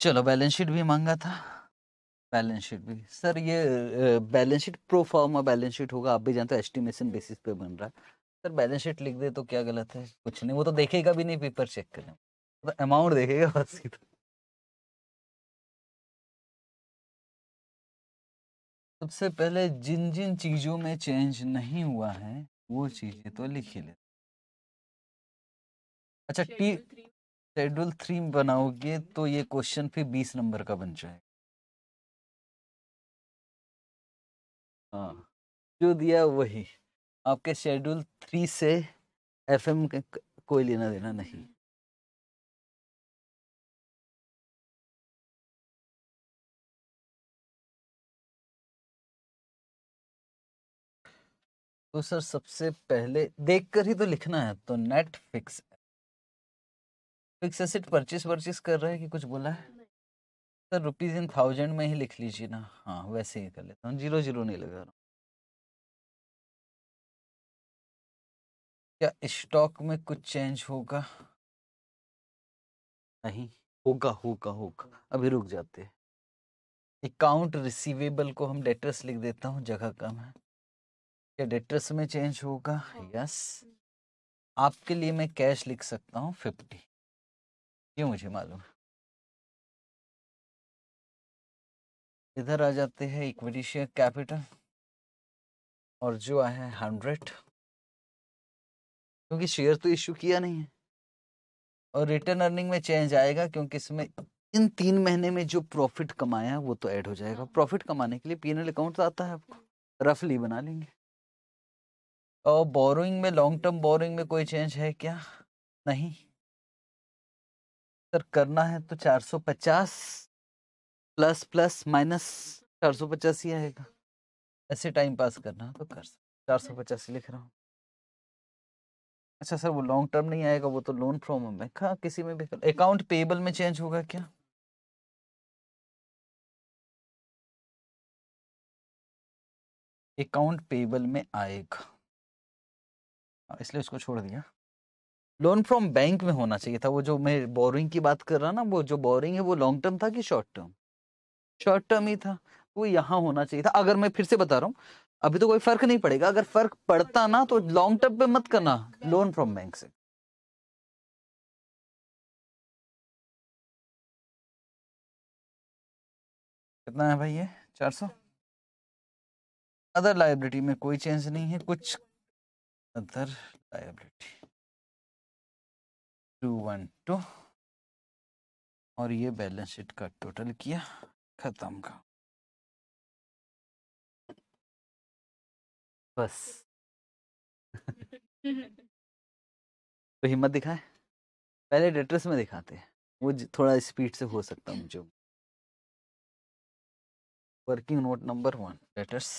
चलो बैलेंस शीट भी मांगा था बैलेंस शीट भी सर ये balance sheet pro forma balance sheet होगा आप भी जानते हो एस्टिमेशन बेसिस पे बन रहा है सर बैलेंस शीट लिख दे तो क्या गलत है कुछ नहीं वो तो देखेगा भी नहीं पेपर चेक करें तो अमाउंट देखेगा बस सीधा सबसे पहले जिन जिन चीज़ों में चेंज नहीं हुआ है वो चीज़ें तो लिख ही लेते अच्छा टी शेड्यूल थ्री बनाओगे तो ये क्वेश्चन फिर बीस नंबर का बन जाएगा हाँ जो दिया वही आपके शेड्यूल थ्री से एफएम कोई लेना देना नहीं तो सर सबसे पहले देखकर ही तो लिखना है तो net fix fix asset purchase purchase कर रहे हैं कि कुछ बोला है सर रुपीज़ इन थाउजेंड में ही लिख लीजिए ना हाँ वैसे ही कर लेता हूँ जीरो जीरो नहीं लगा रहा क्या स्टॉक में कुछ चेंज होगा नहीं होगा होगा होगा हम्म। अभी रुक जाते हैं अकाउंट रिसीवेबल को हम डेटर्स लिख देता हूँ जगह कम है क्रेडिटर्स में चेंज होगा यस हाँ। आपके लिए मैं कैश लिख सकता हूँ फिफ्टी ये मुझे मालूम इधर आ जाते हैं इक्विटी शेयर कैपिटल और जो आया है हंड्रेड क्योंकि शेयर तो इश्यू किया नहीं है और रिटर्न अर्निंग में चेंज आएगा क्योंकि इसमें इन तीन महीने में जो प्रॉफिट कमाया वो तो ऐड हो जाएगा प्रॉफिट हाँ। कमाने के लिए पीएनएल अकाउंट तो आता है आपको रफली बना लेंगे और बोरिंग में लॉन्ग टर्म बोरिंग में कोई चेंज है क्या नहीं सर करना है तो 450 प्लस प्लस माइनस चार सौ पचास ही आएगा ऐसे टाइम पास करना तो कर चार सौ पचास लिख रहा हूँ अच्छा सर वो लॉन्ग टर्म नहीं आएगा वो तो लोन फ्रॉम में हाँ किसी में भी अकाउंट पेबल में चेंज होगा क्या अकाउंट पेबल में आएगा हाँ, इसलिए उसको छोड़ दिया लोन फ्रॉम बैंक में होना चाहिए था वो जो मैं बोरिंग की बात कर रहा ना वो जो बोरिंग है वो लॉन्ग टर्म था कि शॉर्ट टर्म शॉर्ट टर्म ही था वो यहाँ होना चाहिए था अगर मैं फिर से बता रहा हूँ अभी तो कोई फर्क नहीं पड़ेगा अगर फर्क पड़ता ना तो लॉन्ग टर्म पे मत करना लोन फ्रॉम बैंक से कितना है भाई ये चार सौ अदर लाइब्रेटी में कोई चेंज नहीं है कुछ other liability टू और ये बैलेंस शीट का टोटल किया खत्म का बस तो हिम्मत दिखाए पहले डेट्रेस में दिखाते हैं वो थोड़ा स्पीड से हो सकता मुझे working note number one letters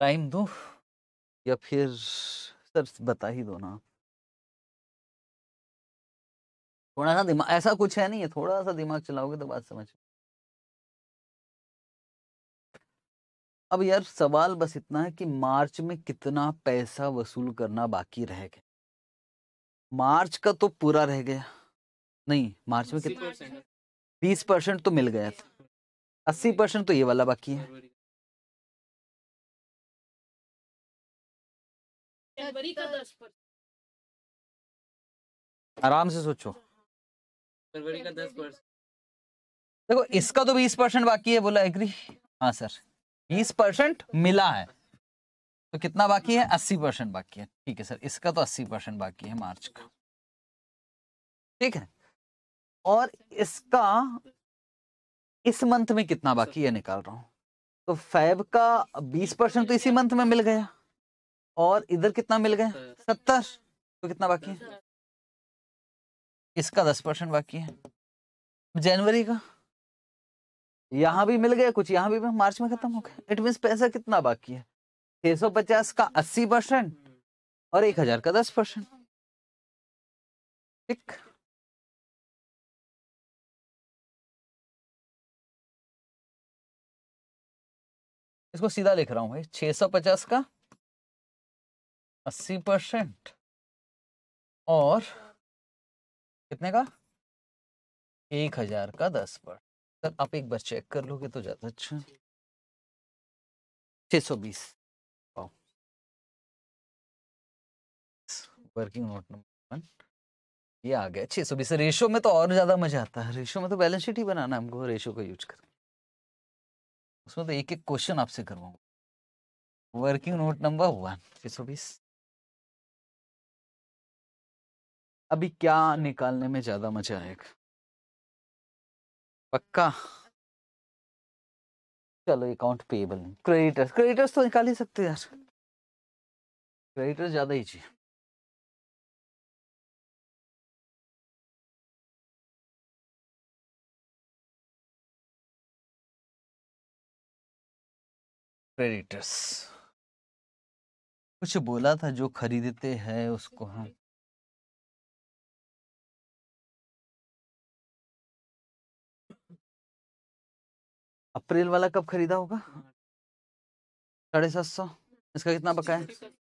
time दो या फिर सर बता ही दो ना थोड़ा सा दिमाग ऐसा कुछ है नहीं है थोड़ा सा दिमाग चलाओगे तो बात समझ अब यार सवाल बस इतना है कि मार्च में कितना पैसा वसूल करना बाकी रह गया मार्च का तो पूरा रह गया नहीं मार्च में कितना बीस परसेंट तो मिल गया था अस्सी परसेंट तो ये वाला बाकी है जनवरी का दस परसेंट आराम से सोचो कैडबरी का दस परसेंट देखो इसका तो बीस परसेंट बाकी है बोला एग्री हाँ सर बीस परसेंट मिला है तो कितना बाकी है अस्सी परसेंट बाकी है ठीक है सर इसका तो अस्सी परसेंट बाकी है मार्च का ठीक है और इसका इस मंथ में कितना बाकी है निकाल रहा हूं तो फैब का बीस परसेंट तो इसी मंथ में मिल गया और इधर कितना मिल गया सत्तर तो कितना बाकी है इसका दस परसेंट बाकी है जनवरी का यहाँ भी मिल गया कुछ यहाँ भी मार्च में खत्म हो गया इट मीन पैसा कितना बाकी है 650 का अस्सी परसेंट और एक हजार का दस परसेंट ठीक इसको सीधा लिख रहा हूं भाई पचास का अस्सी परसेंट और कितने का एक हजार का दस पर सर आप एक बार चेक कर लोगे तो ज्यादा अच्छा छः सौ बीस वर्किंग नोट नंबर वन ये आ गया छः सौ बीस रेशो में तो और ज्यादा मजा आता है रेशो में तो बैलेंस शीट ही बनाना हमको रेशो का यूज करके उसमें तो एक एक क्वेश्चन आपसे करवाऊंगा वर्किंग नोट नंबर वन छः सौ बीस अभी क्या निकालने में ज्यादा मजा आएगा पक्का चलो अकाउंट पेबल नहीं क्रेडिटर्स क्रेडिटर्स तो निकाल ही सकते यार क्रेडिटर्स ज्यादा ही चाहिए क्रेडिटर्स कुछ बोला था जो खरीदते हैं उसको हम अप्रैल वाला कब खरीदा होगा हाँ। साढ़े सात सौ इसका कितना है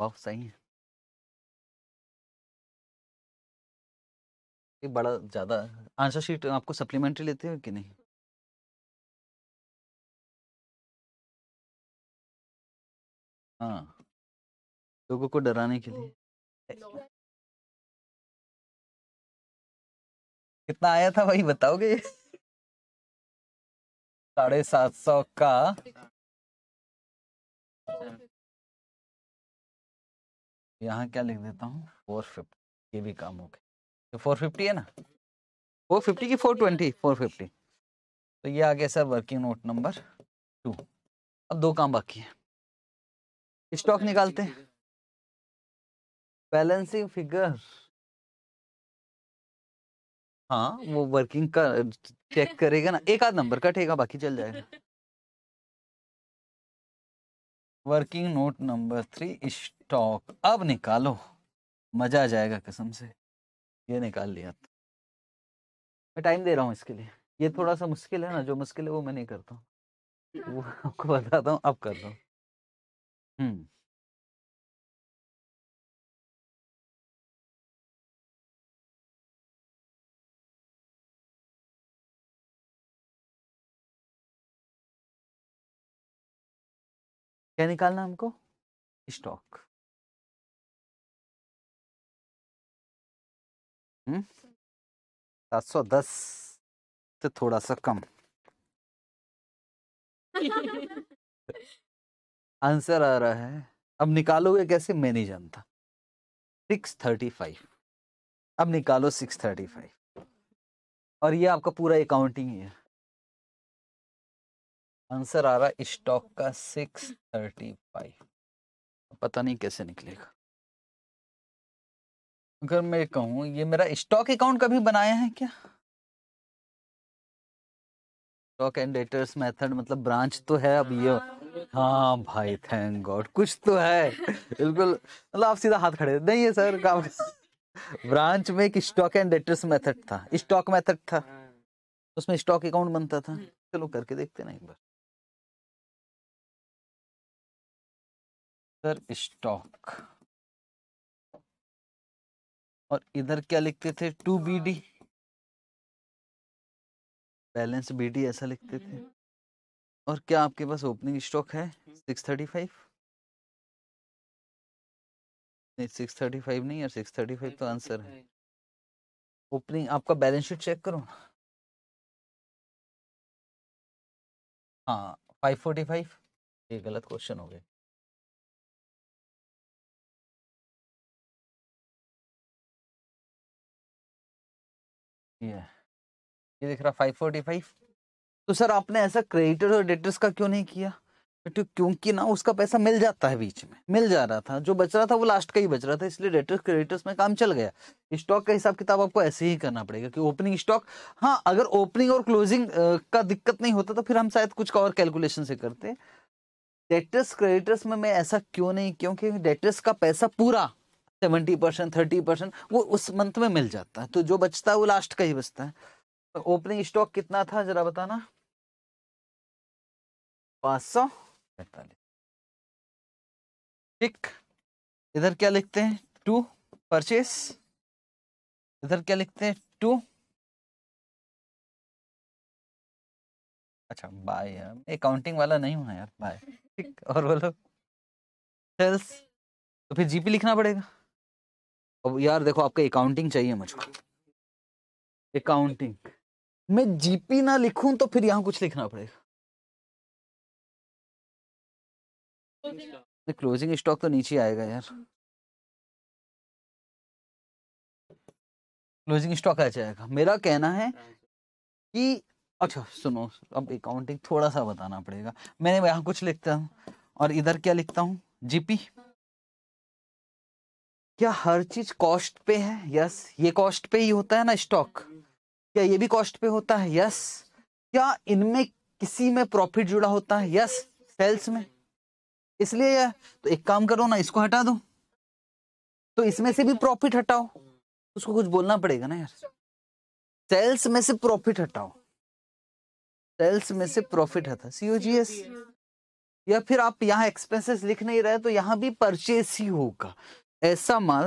वाह सही है ये बड़ा ज़्यादा आंसर शीट आपको सप्लीमेंट्री लेते हो कि नहीं हाँ लोगों को डराने के लिए कितना आया था वही बताओगे साढ़े सात सौ का यहाँ क्या लिख देता हूँ फोर फिफ्टी ये भी काम हो गया तो फोर फिफ्टी है ना फोर फिफ्टी की फोर ट्वेंटी फोर फिफ्टी तो ये आ गया sir working note number two अब दो काम बाकी है स्टॉक निकालते हैं बैलेंसिंग फिगर हाँ वो वर्किंग का चेक करेगा ना एक आध नंबर कटेगा बाकी चल जाएगा working note number three stock अब निकालो मजा आ जाएगा कसम से ये निकाल लिया तो। मैं टाइम दे रहा हूँ इसके लिए ये थोड़ा सा मुश्किल है ना जो मुश्किल है वो मैं नहीं करता हूँ वो आपको बताता हूँ अब कर हूँ हम्म क्या निकालना हमको स्टॉक हम्म? सात सौ दस से थोड़ा सा कम आंसर आ रहा है अब निकालोगे कैसे मैं नहीं जानता सिक्स थर्टी फाइव अब निकालो सिक्स थर्टी फाइव और ये आपका पूरा अकाउंटिंग है आंसर आ रहा स्टॉक का सिक्स थर्टी फाइव पता नहीं कैसे निकलेगा अगर मैं कहूँ ये मेरा स्टॉक अकाउंट कभी बनाया है क्या स्टॉक एंड डेटर्स मेथड मतलब ब्रांच तो है अब ये हाँ भाई थैंक गॉड कुछ तो है बिल्कुल मतलब आप सीधा हाथ खड़े नहीं है सर काम ब्रांच में एक स्टॉक एंड डेटर्स मेथड था स्टॉक मेथड था उसमें स्टॉक अकाउंट बनता था चलो करके देखते ना एक बार सर स्टॉक और इधर क्या लिखते थे to B D balance B D ऐसा लिखते थे हम्म। और क्या आपके पास ओपनिंग स्टॉक है सिक्स थर्टी फाइव नहीं सिक्स थर्टी फाइव नहीं और सिक्स थर्टी फाइव तो आंसर है ओपनिंग आपका बैलेंस शीट चेक करो हाँ फाइव फोर्टी फाइव ये गलत क्वेश्चन हो गया ये ये दिख रहा फाइव फोर्टी फाइव तो सर आपने ऐसा क्रेडिटर्स और डेटर्स का क्यों नहीं किया तो क्योंकि ना उसका पैसा मिल जाता है बीच में मिल जा रहा था जो बच रहा था वो लास्ट का ही बच रहा था इसलिए डेटर्स क्रेडिटर्स में काम चल गया स्टॉक का हिसाब किताब आपको ऐसे ही करना पड़ेगा कि ओपनिंग स्टॉक हाँ अगर ओपनिंग और क्लोजिंग का दिक्कत नहीं होता तो फिर हम शायद कुछ और कैलकुलेशन से करते डेटर्स क्रेडिटर्स में मैं ऐसा क्यों नहीं क्योंकि डेटर्स का पैसा पूरा सेवेंटी परसेंट थर्टी परसेंट वो उस मंथ में मिल जाता है तो जो बचता है वो लास्ट का ही बचता है ओपनिंग तो स्टॉक कितना था जरा बताना पाँच सौ पैतालीस ठीक इधर क्या लिखते हैं टू परचेस इधर क्या लिखते हैं टू अच्छा बाय यार अकाउंटिंग वाला नहीं हुआ यार बाय ठीक और बोलो सेल्स तो फिर जीपी लिखना पड़ेगा अब यार देखो आपका अकाउंटिंग चाहिए मुझको अकाउंटिंग मैं जीपी ना लिखूं तो फिर यहां कुछ लिखना पड़ेगा क्लोजिंग स्टॉक तो नीचे आएगा यार क्लोजिंग स्टॉक आ जाएगा मेरा कहना है कि अच्छा सुनो अब अकाउंटिंग थोड़ा सा बताना पड़ेगा मैंने यहां कुछ लिखता हूँ और इधर क्या लिखता हूँ जीपी क्या हर चीज कॉस्ट पे है यस ये कॉस्ट पे ही होता है ना स्टॉक क्या ये भी कॉस्ट पे होता है यस क्या इनमें किसी में प्रॉफिट जुड़ा होता है यस सेल्स में इसलिए तो एक काम करो ना इसको हटा दो तो इसमें से भी प्रॉफिट हटाओ उसको कुछ बोलना पड़ेगा ना यार सेल्स में से प्रॉफिट हटाओ सेल्स में से प्रॉफिट हटा सीओजीएस या फिर आप यहाँ एक्सपेंसेस लिख नहीं रहे तो यहाँ भी परचेस ही होगा ऐसा माल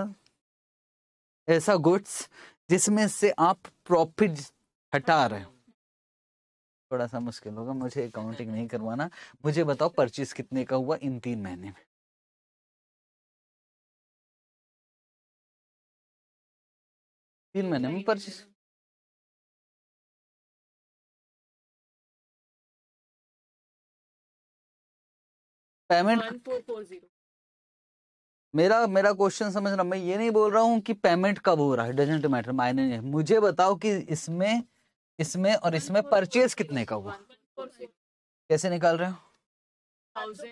ऐसा गुड्स जिसमें से आप प्रॉफिट हटा रहे हो थोड़ा सा मुश्किल होगा मुझे अकाउंटिंग नहीं करवाना मुझे बताओ परचेज कितने का हुआ इन तीन महीने में तीन महीने में परचेज पेमेंट मेरा मेरा क्वेश्चन समझना मैं ये नहीं बोल रहा हूँ कि पेमेंट कब हो रहा है डजेंट मैटर मायने नहीं मुझे बताओ कि इसमें इसमें और इसमें परचेज कितने का हुआ कैसे निकाल रहे हो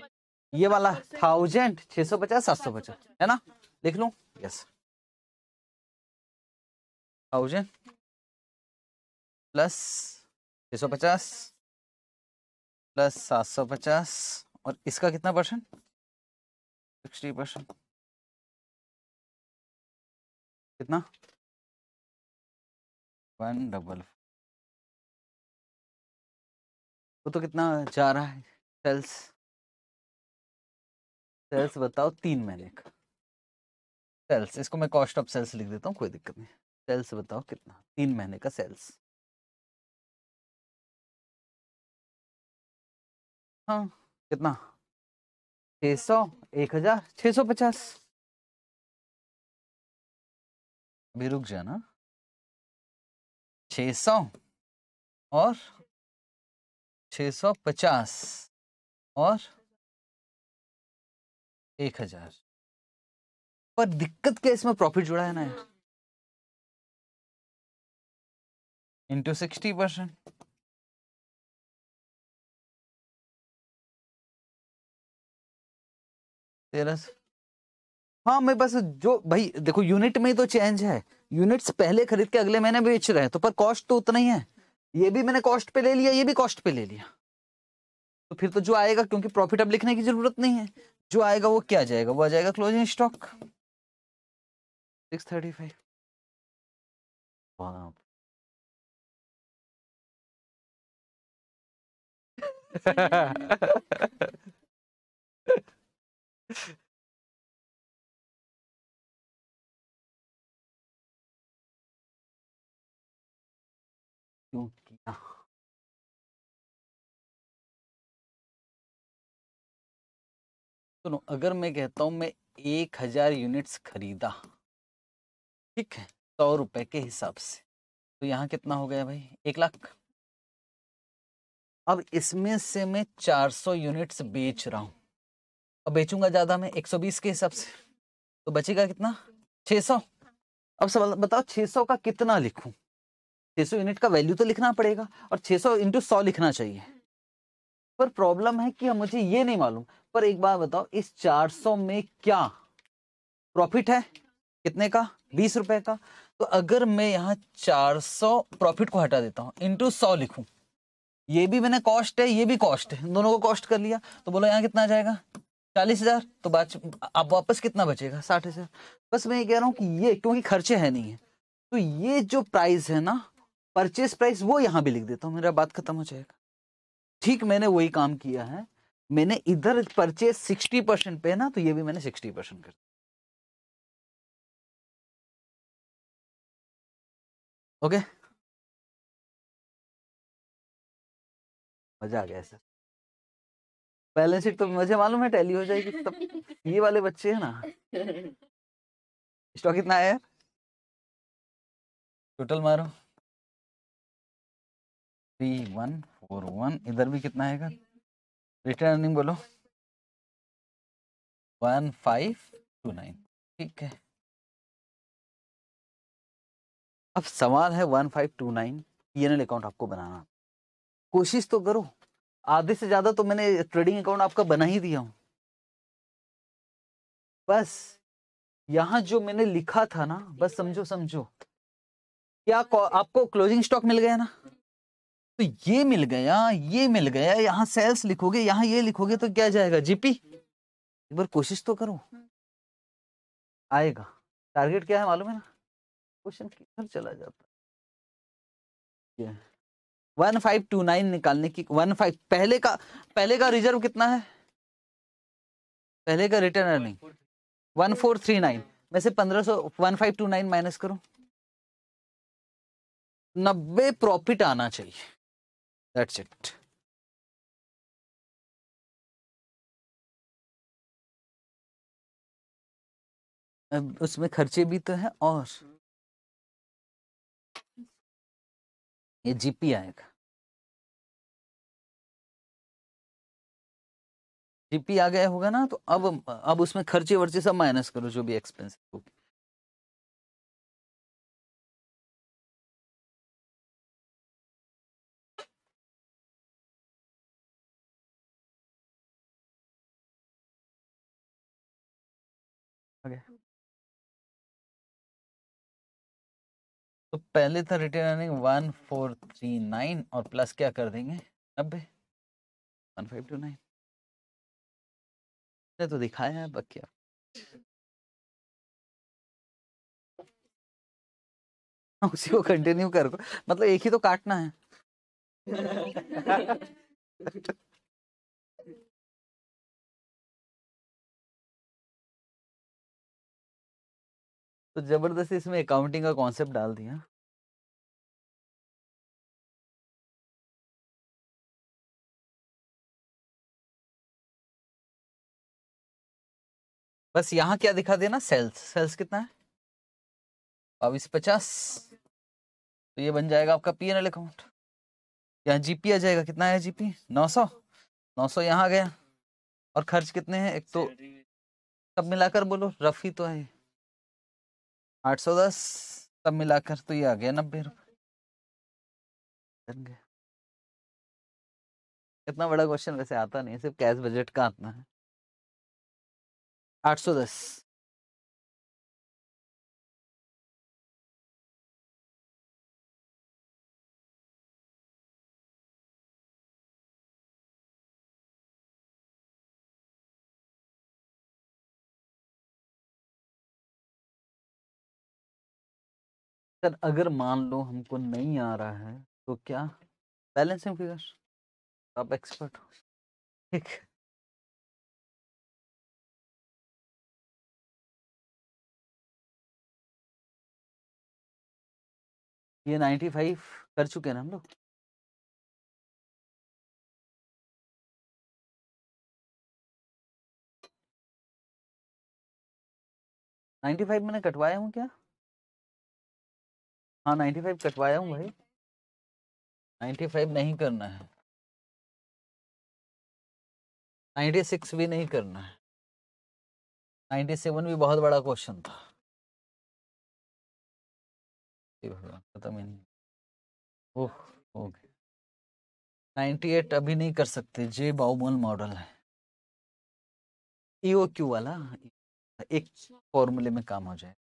ये वाला थाउजेंड छह सौ पचास सात सौ पचास है ना लिख लू यस थाउजेंड प्लस छ सौ पचास प्लस सात सौ पचास और इसका कितना परसेंट सिक्सटी परसेंट कितना वन डबल वो तो कितना जा रहा है सेल्स सेल्स बताओ तीन महीने का सेल्स इसको मैं कॉस्ट ऑफ सेल्स लिख देता हूँ कोई दिक्कत नहीं सेल्स बताओ कितना तीन महीने का सेल्स हाँ कितना छः सौ एक हजार छः सौ पचास भी रुक जाना छ सौ और छ सौ पचास और एक हजार पर दिक्कत क्या इसमें प्रॉफिट जुड़ा है ना इंटू सिक्सटी परसेंट तेरह हाँ मैं बस जो भाई देखो यूनिट में ही तो चेंज है यूनिट्स पहले खरीद के अगले महीने बेच रहे हैं तो पर कॉस्ट तो उतना ही है ये भी मैंने कॉस्ट पे ले लिया ये भी कॉस्ट पे ले लिया तो फिर तो जो आएगा क्योंकि प्रॉफिट अब लिखने की जरूरत नहीं है जो आएगा वो क्या जाएगा वो आ जाएगा closing stock six thirty five Yeah. क्यों किया सुनो तो अगर मैं कहता हूं मैं एक हजार यूनिट्स खरीदा ठीक है सौ रुपए के हिसाब से तो यहाँ कितना हो गया भाई एक लाख अब इसमें से मैं चार सौ यूनिट्स बेच रहा हूं अब बेचूंगा ज़्यादा मैं बीस के हिसाब से तो बचेगा कितना सौ अब सवाल बताओ सौ का कितना लिखूं 600 यूनिट का वैल्यू तो लिखना पड़ेगा और छह सौ इंटू सौ लिखना चाहिए पर प्रॉब्लम है कि मुझे ये नहीं मालूम पर एक बार बताओ इस 400 में क्या प्रॉफिट है कितने का बीस रुपए का तो अगर मैं यहाँ 400 प्रॉफिट को हटा देता हूँ इंटू सौ लिखूं ये भी मैंने कॉस्ट है ये भी कॉस्ट है दोनों को कॉस्ट कर लिया तो बोलो यहाँ कितना जाएगा चालीस हजार तो बात आप वापस कितना बचेगा साठ हजार बस मैं ये कह रहा हूँ कि ये क्योंकि खर्चे है नहीं है तो ये जो प्राइस है ना परचेस प्राइस वो यहाँ भी लिख देता हूँ मेरा बात खत्म हो जाएगा ठीक मैंने वही काम किया है मैंने इधर परचेज सिक्सटी परसेंट पे ना तो ये भी मैंने सिक्सटी परसेंट कर दिया ओके मजा आ गया सर बैलेंस शीट तो मुझे मालूम है टैली हो जाएगी तब ये वाले बच्चे हैं ना स्टॉक कितना है टोटल मारो थ्री वन फोर वन इधर भी कितना आएगा रिटर्न अर्निंग बोलो वन फाइव टू नाइन ठीक है अब सवाल है one five to nine P N L account आपको बनाना कोशिश तो करो आधे से ज़्यादा तो मैंने ट्रेडिंग अकाउंट आपका बना ही दिया हूं बस यहां जो मैंने लिखा था ना बस समझो समझो क्या आपको क्लोजिंग स्टॉक मिल गया ना तो ये मिल गया ये मिल गया यहाँ सेल्स लिखोगे यहाँ ये लिखोगे तो क्या जाएगा जीपी एक बार कोशिश तो करो आएगा टारगेट क्या है मालूम है ना क्वेश्चन किधर चला जाता है वन फाइव टू नाइन निकालने की वन फाइव पहले का पहले का रिजर्व कितना है पहले का retained earning one four three nine में से पंद्रह सौ वन फाइव टू नाइन माइनस करो नब्बे प्रॉफिट आना चाहिए that's it अब उसमें खर्चे भी तो हैं और ये जीपी आएगा जीपी आ गया होगा ना तो अब अब उसमें खर्चे वर्चे सब माइनस करो जो भी एक्सपेंसिव होगी ओके तो पहले था retained earning one four three nine और प्लस क्या कर देंगे नब्बे वन फाइव टू नाइन तो दिखाया है बाकी आप उसी को कंटिन्यू कर मतलब एक ही तो काटना है तो जबरदस्ती इसमें अकाउंटिंग का कॉन्सेप्ट डाल दिया बस यहाँ क्या दिखा देना सेल्स सेल्स कितना है बाईस पचास तो ये बन जाएगा आपका पी एन एल अकाउंट यहाँ जीपी आ जाएगा कितना है जीपी नौ सौ नौ सौ यहाँ आ गया और खर्च कितने हैं एक तो सब मिलाकर बोलो रफी तो है आठ सौ दस सब मिलाकर तो ये आ गया नब्बे रुपये इतना बड़ा क्वेश्चन वैसे आता नहीं सिर्फ कैश बजट का आता है आठ सौ दस सर अगर मान लो हमको नहीं आ रहा है तो क्या बैलेंसिंग फिगर आप एक्सपर्ट हो ठीक ये फाइव कर चुके हैं हम लोग नाइन्टी फाइव मैंने कटवाया हूँ क्या हाँ नाइन्टी फाइव कटवाया हूँ भाई नाइन्टी फाइव नहीं करना है नाइन्टी सिक्स भी नहीं करना है नाइन्टी सेवन भी बहुत बड़ा क्वेश्चन था भगवान खत्म ही नहीं ओह ओके नाइन्टी एट अभी नहीं कर सकते जे बाउमोल मॉडल है ईओ e क्यू वाला एक फॉर्मूले में काम हो जाए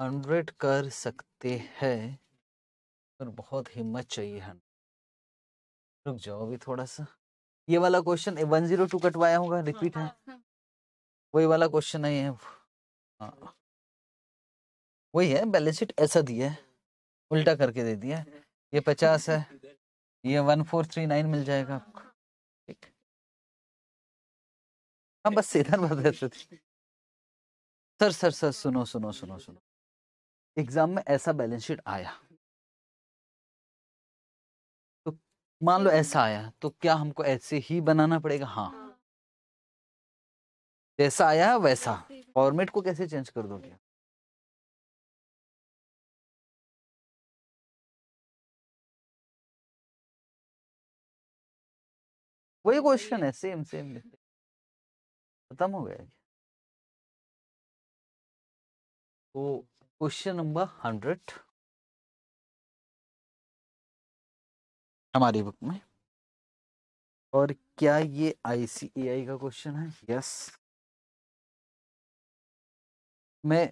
हंड्रेड कर सकते हैं पर बहुत हिम्मत चाहिए हंड्रेड रुक जाओ अभी थोड़ा सा ये वाला क्वेश्चन वन जीरो टू कटवाया होगा रिपीट है वही वाला क्वेश्चन नहीं है हाँ वही है बैलेंस शीट ऐसा दिया है उल्टा करके दे दिया ये पचास है ये वन फोर थ्री नाइन मिल जाएगा आपको ठीक हाँ बस सीधा बता सर सर सर सुनो सुनो सुनो सुनो एग्जाम में ऐसा बैलेंस शीट आया तो मान लो ऐसा आया तो क्या हमको ऐसे ही बनाना पड़ेगा हाँ, हाँ। जैसा आया वैसा हाँ, फॉर्मेट को कैसे चेंज कर दोगे वही क्वेश्चन है सेम सेम खत्म हो गया तो क्वेश्चन नंबर हंड्रेड हमारी बुक में और क्या ये आईसीएआई का क्वेश्चन है यस मैं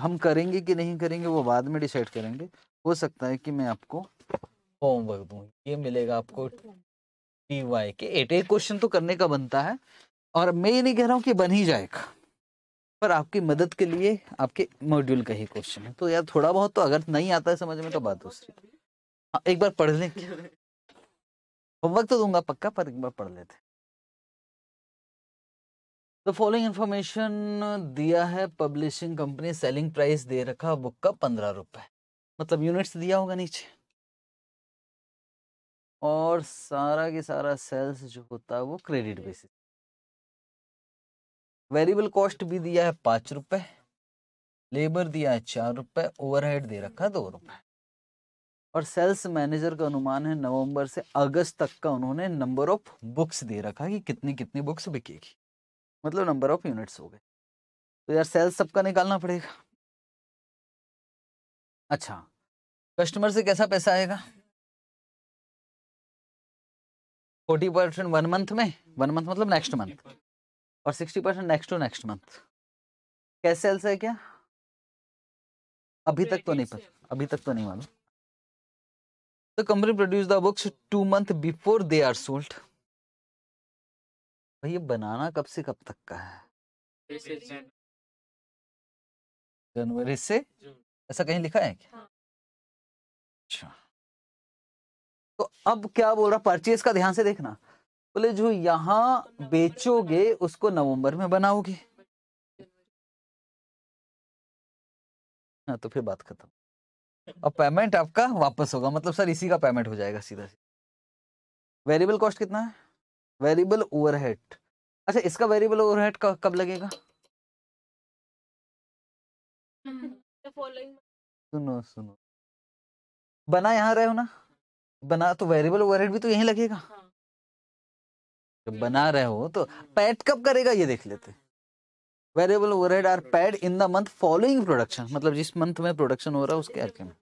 हम करेंगे कि नहीं करेंगे वो बाद में डिसाइड करेंगे हो सकता है कि मैं आपको होमवर्क दू ये मिलेगा आपको टी वाई के एट एक क्वेश्चन तो करने का बनता है और मैं ये नहीं कह रहा हूँ कि बन ही जाएगा पर आपकी मदद के लिए आपके मॉड्यूल का ही क्वेश्चन है तो यार थोड़ा बहुत तो अगर नहीं आता है समझ में तो बात दूसरी हाँ, एक बार पढ़ लें होमवर्क तो दूंगा पक्का पर एक बार पढ़ लेते तो फॉलोइंग इन्फॉर्मेशन दिया है पब्लिशिंग कंपनी सेलिंग प्राइस दे रखा बुक का पंद्रह रुपए मतलब यूनिट्स दिया होगा नीचे और सारा के सारा सेल्स जो होता है वो क्रेडिट बेसिस वेरिएबल कॉस्ट भी दिया है पांच रुपए लेबर दिया है चार रुपए ओवरहेड दे रखा है दो रुपए और सेल्स मैनेजर का अनुमान है नवंबर से अगस्त तक का उन्होंने नंबर ऑफ बुक्स दे रखा है कि कितनी कितनी बुक्स बिकेगी मतलब नंबर ऑफ यूनिट्स हो गए तो यार सेल्स सबका निकालना पड़ेगा अच्छा कस्टमर से कैसा पैसा आएगा फोर्टी परसेंट वन मंथ में वन मंथ मतलब नेक्स्ट मंथ और sixty percent next to next month कैसे सेल्स है क्या अभी तक तो नहीं पता अभी तक तो नहीं मालूम The company produce the books two month before they are sold भाई ये बनाना कब से कब तक का है जनवरी से ऐसा कहीं लिखा है क्या हाँ। अच्छा तो अब क्या बोल रहा परचेज का ध्यान से देखना बोले जो यहाँ बेचोगे उसको नवंबर में बनाओगे हाँ, तो फिर बात खत्म और पेमेंट आपका वापस होगा मतलब सर इसी का पेमेंट हो जाएगा सीधा सीधा वेरिएबल कॉस्ट कितना है वेरिएबल ओवरहेड अच्छा इसका वेरिएबल ओवरहेड कब लगेगा सुनो सुनो बना यहाँ रहे हो ना बना तो वेरिएबल ओवरहेड भी तो यही लगेगा हाँ। जब बना रहे हो तो पैड कब करेगा ये देख लेते variable overhead are paid in the month following production मतलब जिस मंथ में प्रोडक्शन हो रहा है उसके आगे में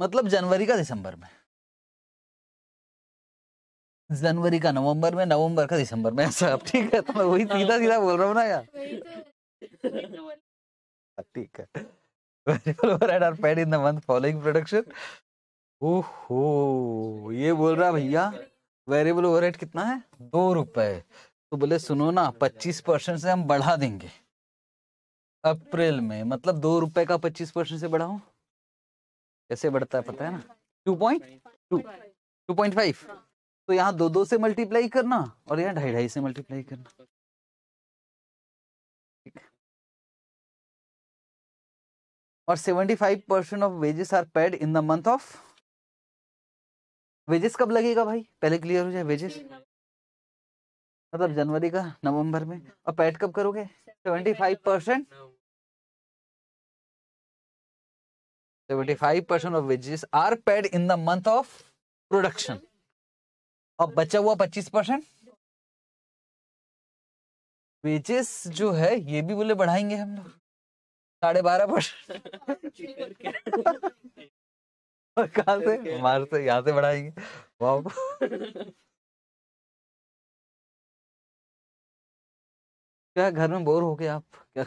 मतलब जनवरी का दिसंबर में जनवरी का नवंबर में नवंबर का दिसंबर में ऐसा अब ठीक है तो मैं वही सीधा सीधा बोल रहा हूँ ना यार तो, तो ठीक है ये बोल रहा भैया वेरिएबल ओवरहेड कितना है दो रुपए तो बोले सुनो ना पच्चीस परसेंट से हम बढ़ा देंगे अप्रैल में मतलब दो रुपए का पच्चीस परसेंट से बढ़ाओ कैसे बढ़ता है पता है ना two point two two point five तो यहाँ दो दो से मल्टीप्लाई करना और यहाँ ढाई ढाई से मल्टीप्लाई करना और 75 percent of wages are paid in the month of wages कब लगेगा भाई पहले क्लियर हो जाए वेजेस मतलब जनवरी का नवंबर में और पेड कब करोगे 75 percent seventy five percent of wages are paid in the month of production और बचा हुआ 25 परसेंट वेजेस जो है ये भी बोले बढ़ाएंगे हम लोग साढ़े बारह परसेंट कहा से से यहाँ से बढ़ाएंगे वाह क्या घर में बोर हो गए आप क्या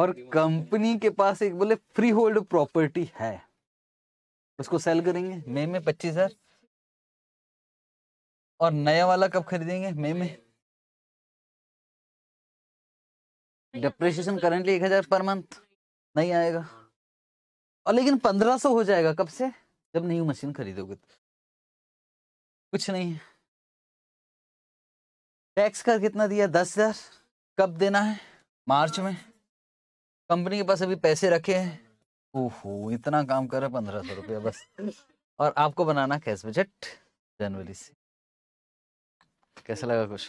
और कंपनी के पास एक बोले फ्री होल्ड प्रॉपर्टी है उसको सेल करेंगे मई में पच्चीस हजार और नया वाला कब खरीदेंगे मई में डिप्रिशिएशन करेंटली तो एक हजार पर मंथ नहीं आएगा और लेकिन पंद्रह सौ हो जाएगा कब से जब न्यू मशीन खरीदोगे तो। कुछ नहीं टैक्स का कितना दिया दस हजार कब देना है मार्च में कंपनी के पास अभी पैसे रखे हैं ओहो इतना काम कर रहा है पंद्रह सौ रुपया बस और आपको बनाना कैश बजट जनवरी से कैसा लगा कुछ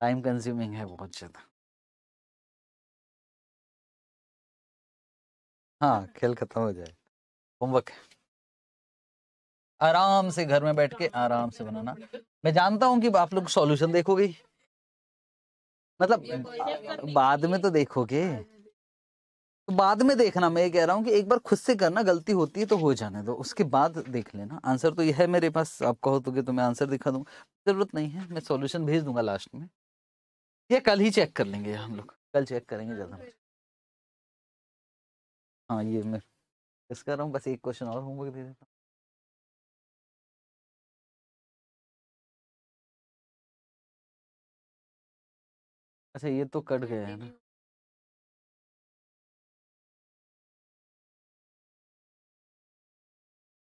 टाइम कंज्यूमिंग है बहुत ज़्यादा हाँ खेल खत्म हो जाए होमवर्क आराम से घर में बैठ के आराम से बनाना मैं जानता हूँ कि आप लोग सॉल्यूशन देखोगे मतलब बाद में तो देखोगे हाँ, हाँ, हाँ। तो बाद में देखना मैं ये कह रहा हूँ कि एक बार खुद से करना गलती होती है तो हो जाने दो उसके बाद देख लेना आंसर तो यह है मेरे पास आप कहो तो, तो मैं आंसर दिखा दूंगा जरूरत नहीं है मैं सॉल्यूशन भेज दूंगा लास्ट में ये कल ही चेक कर लेंगे हम लोग कल चेक करेंगे ज़्यादा हाँ ये मैं इस कर रहा हूँ बस एक क्वेश्चन और होमवर्क दे देता हूँ अच्छा ये तो कट गया है ना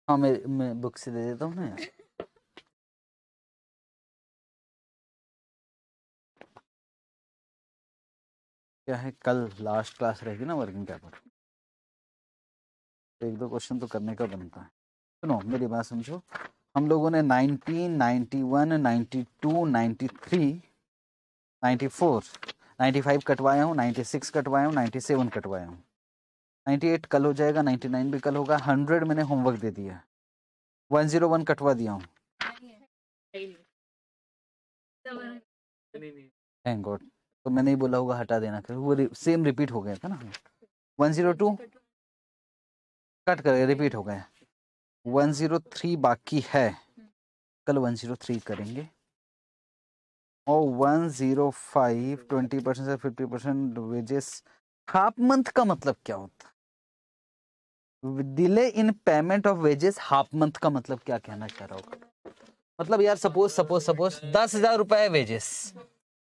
हाँ मैं मैं बुक से दे देता हूँ ना क्या है कल लास्ट क्लास रहेगी ना वर्किंग पेपर एक दो क्वेश्चन तो करने का बनता है सुनो मेरी बात समझो हम लोगों ने 90, 91, 92, 93, 94, 95 कटवाया हूँ 96 कटवाया हूँ 97 कटवाया हूँ 98 कल हो जाएगा 99 भी कल होगा 100 मैंने होमवर्क दे दिया 101 कटवा दिया हूँ थैंक गॉड तो मैंने ही बोला होगा हटा देना वो सेम रिपीट हो गया था ना वन जीरो टू कट कर रिपीट हो गए वन जीरो थ्री बाकी है कल वन जीरो थ्री करेंगे और one zero five twenty percent से fifty percent wages half month का मतलब क्या होता delay in payment of wages half month का मतलब क्या कहना चाह रहा होगा मतलब यार सपोज सपोज सपोज दस हजार रुपये वेजेस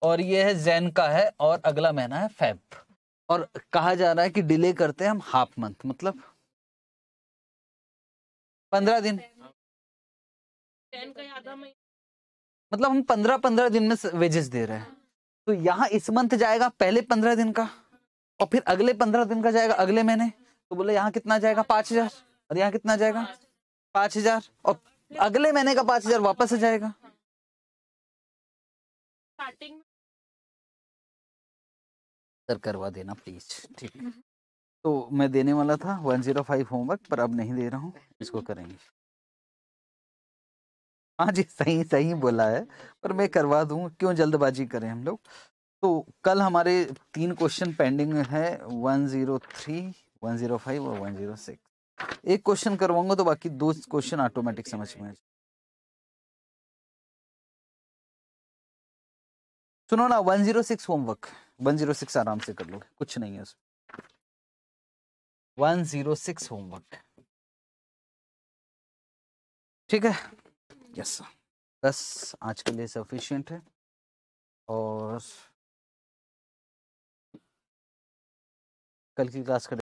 और ये है जैन का है और अगला महीना है फेब और कहा जा रहा है कि डिले करते हैं हम हाफ मंथ मतलब पंद्रह दिन मतलब हम पंद्रह पंद्रह दिन में वेजेस दे रहे हैं तो यहाँ इस मंथ जाएगा पहले पंद्रह दिन का और फिर अगले पंद्रह दिन का जाएगा अगले महीने तो बोले यहाँ कितना जाएगा पांच हजार और यहाँ कितना जाएगा पांच हजार और अगले महीने का पांच हजार वापस आ जाएगा सर करवा देना प्लीज ठीक है हम्म। तो मैं देने वाला था 105 होमवर्क पर अब नहीं दे रहा हूँ इसको हम्म। करेंगे हाँ जी सही सही बोला है पर मैं करवा दूँ क्यों जल्दबाजी करें हम लोग तो कल हमारे तीन क्वेश्चन पेंडिंग है 103, 105 और 106 एक क्वेश्चन करवाऊंगा तो बाकी दो क्वेश्चन ऑटोमेटिक समझ में आ सुनो ना 106 होमवर्क 106 आराम से कर लो कुछ नहीं है उसमें वन जीरो सिक्स होमवर्क ठीक है यस बस आज के लिए सफिशियंट है और कल की क्लास कर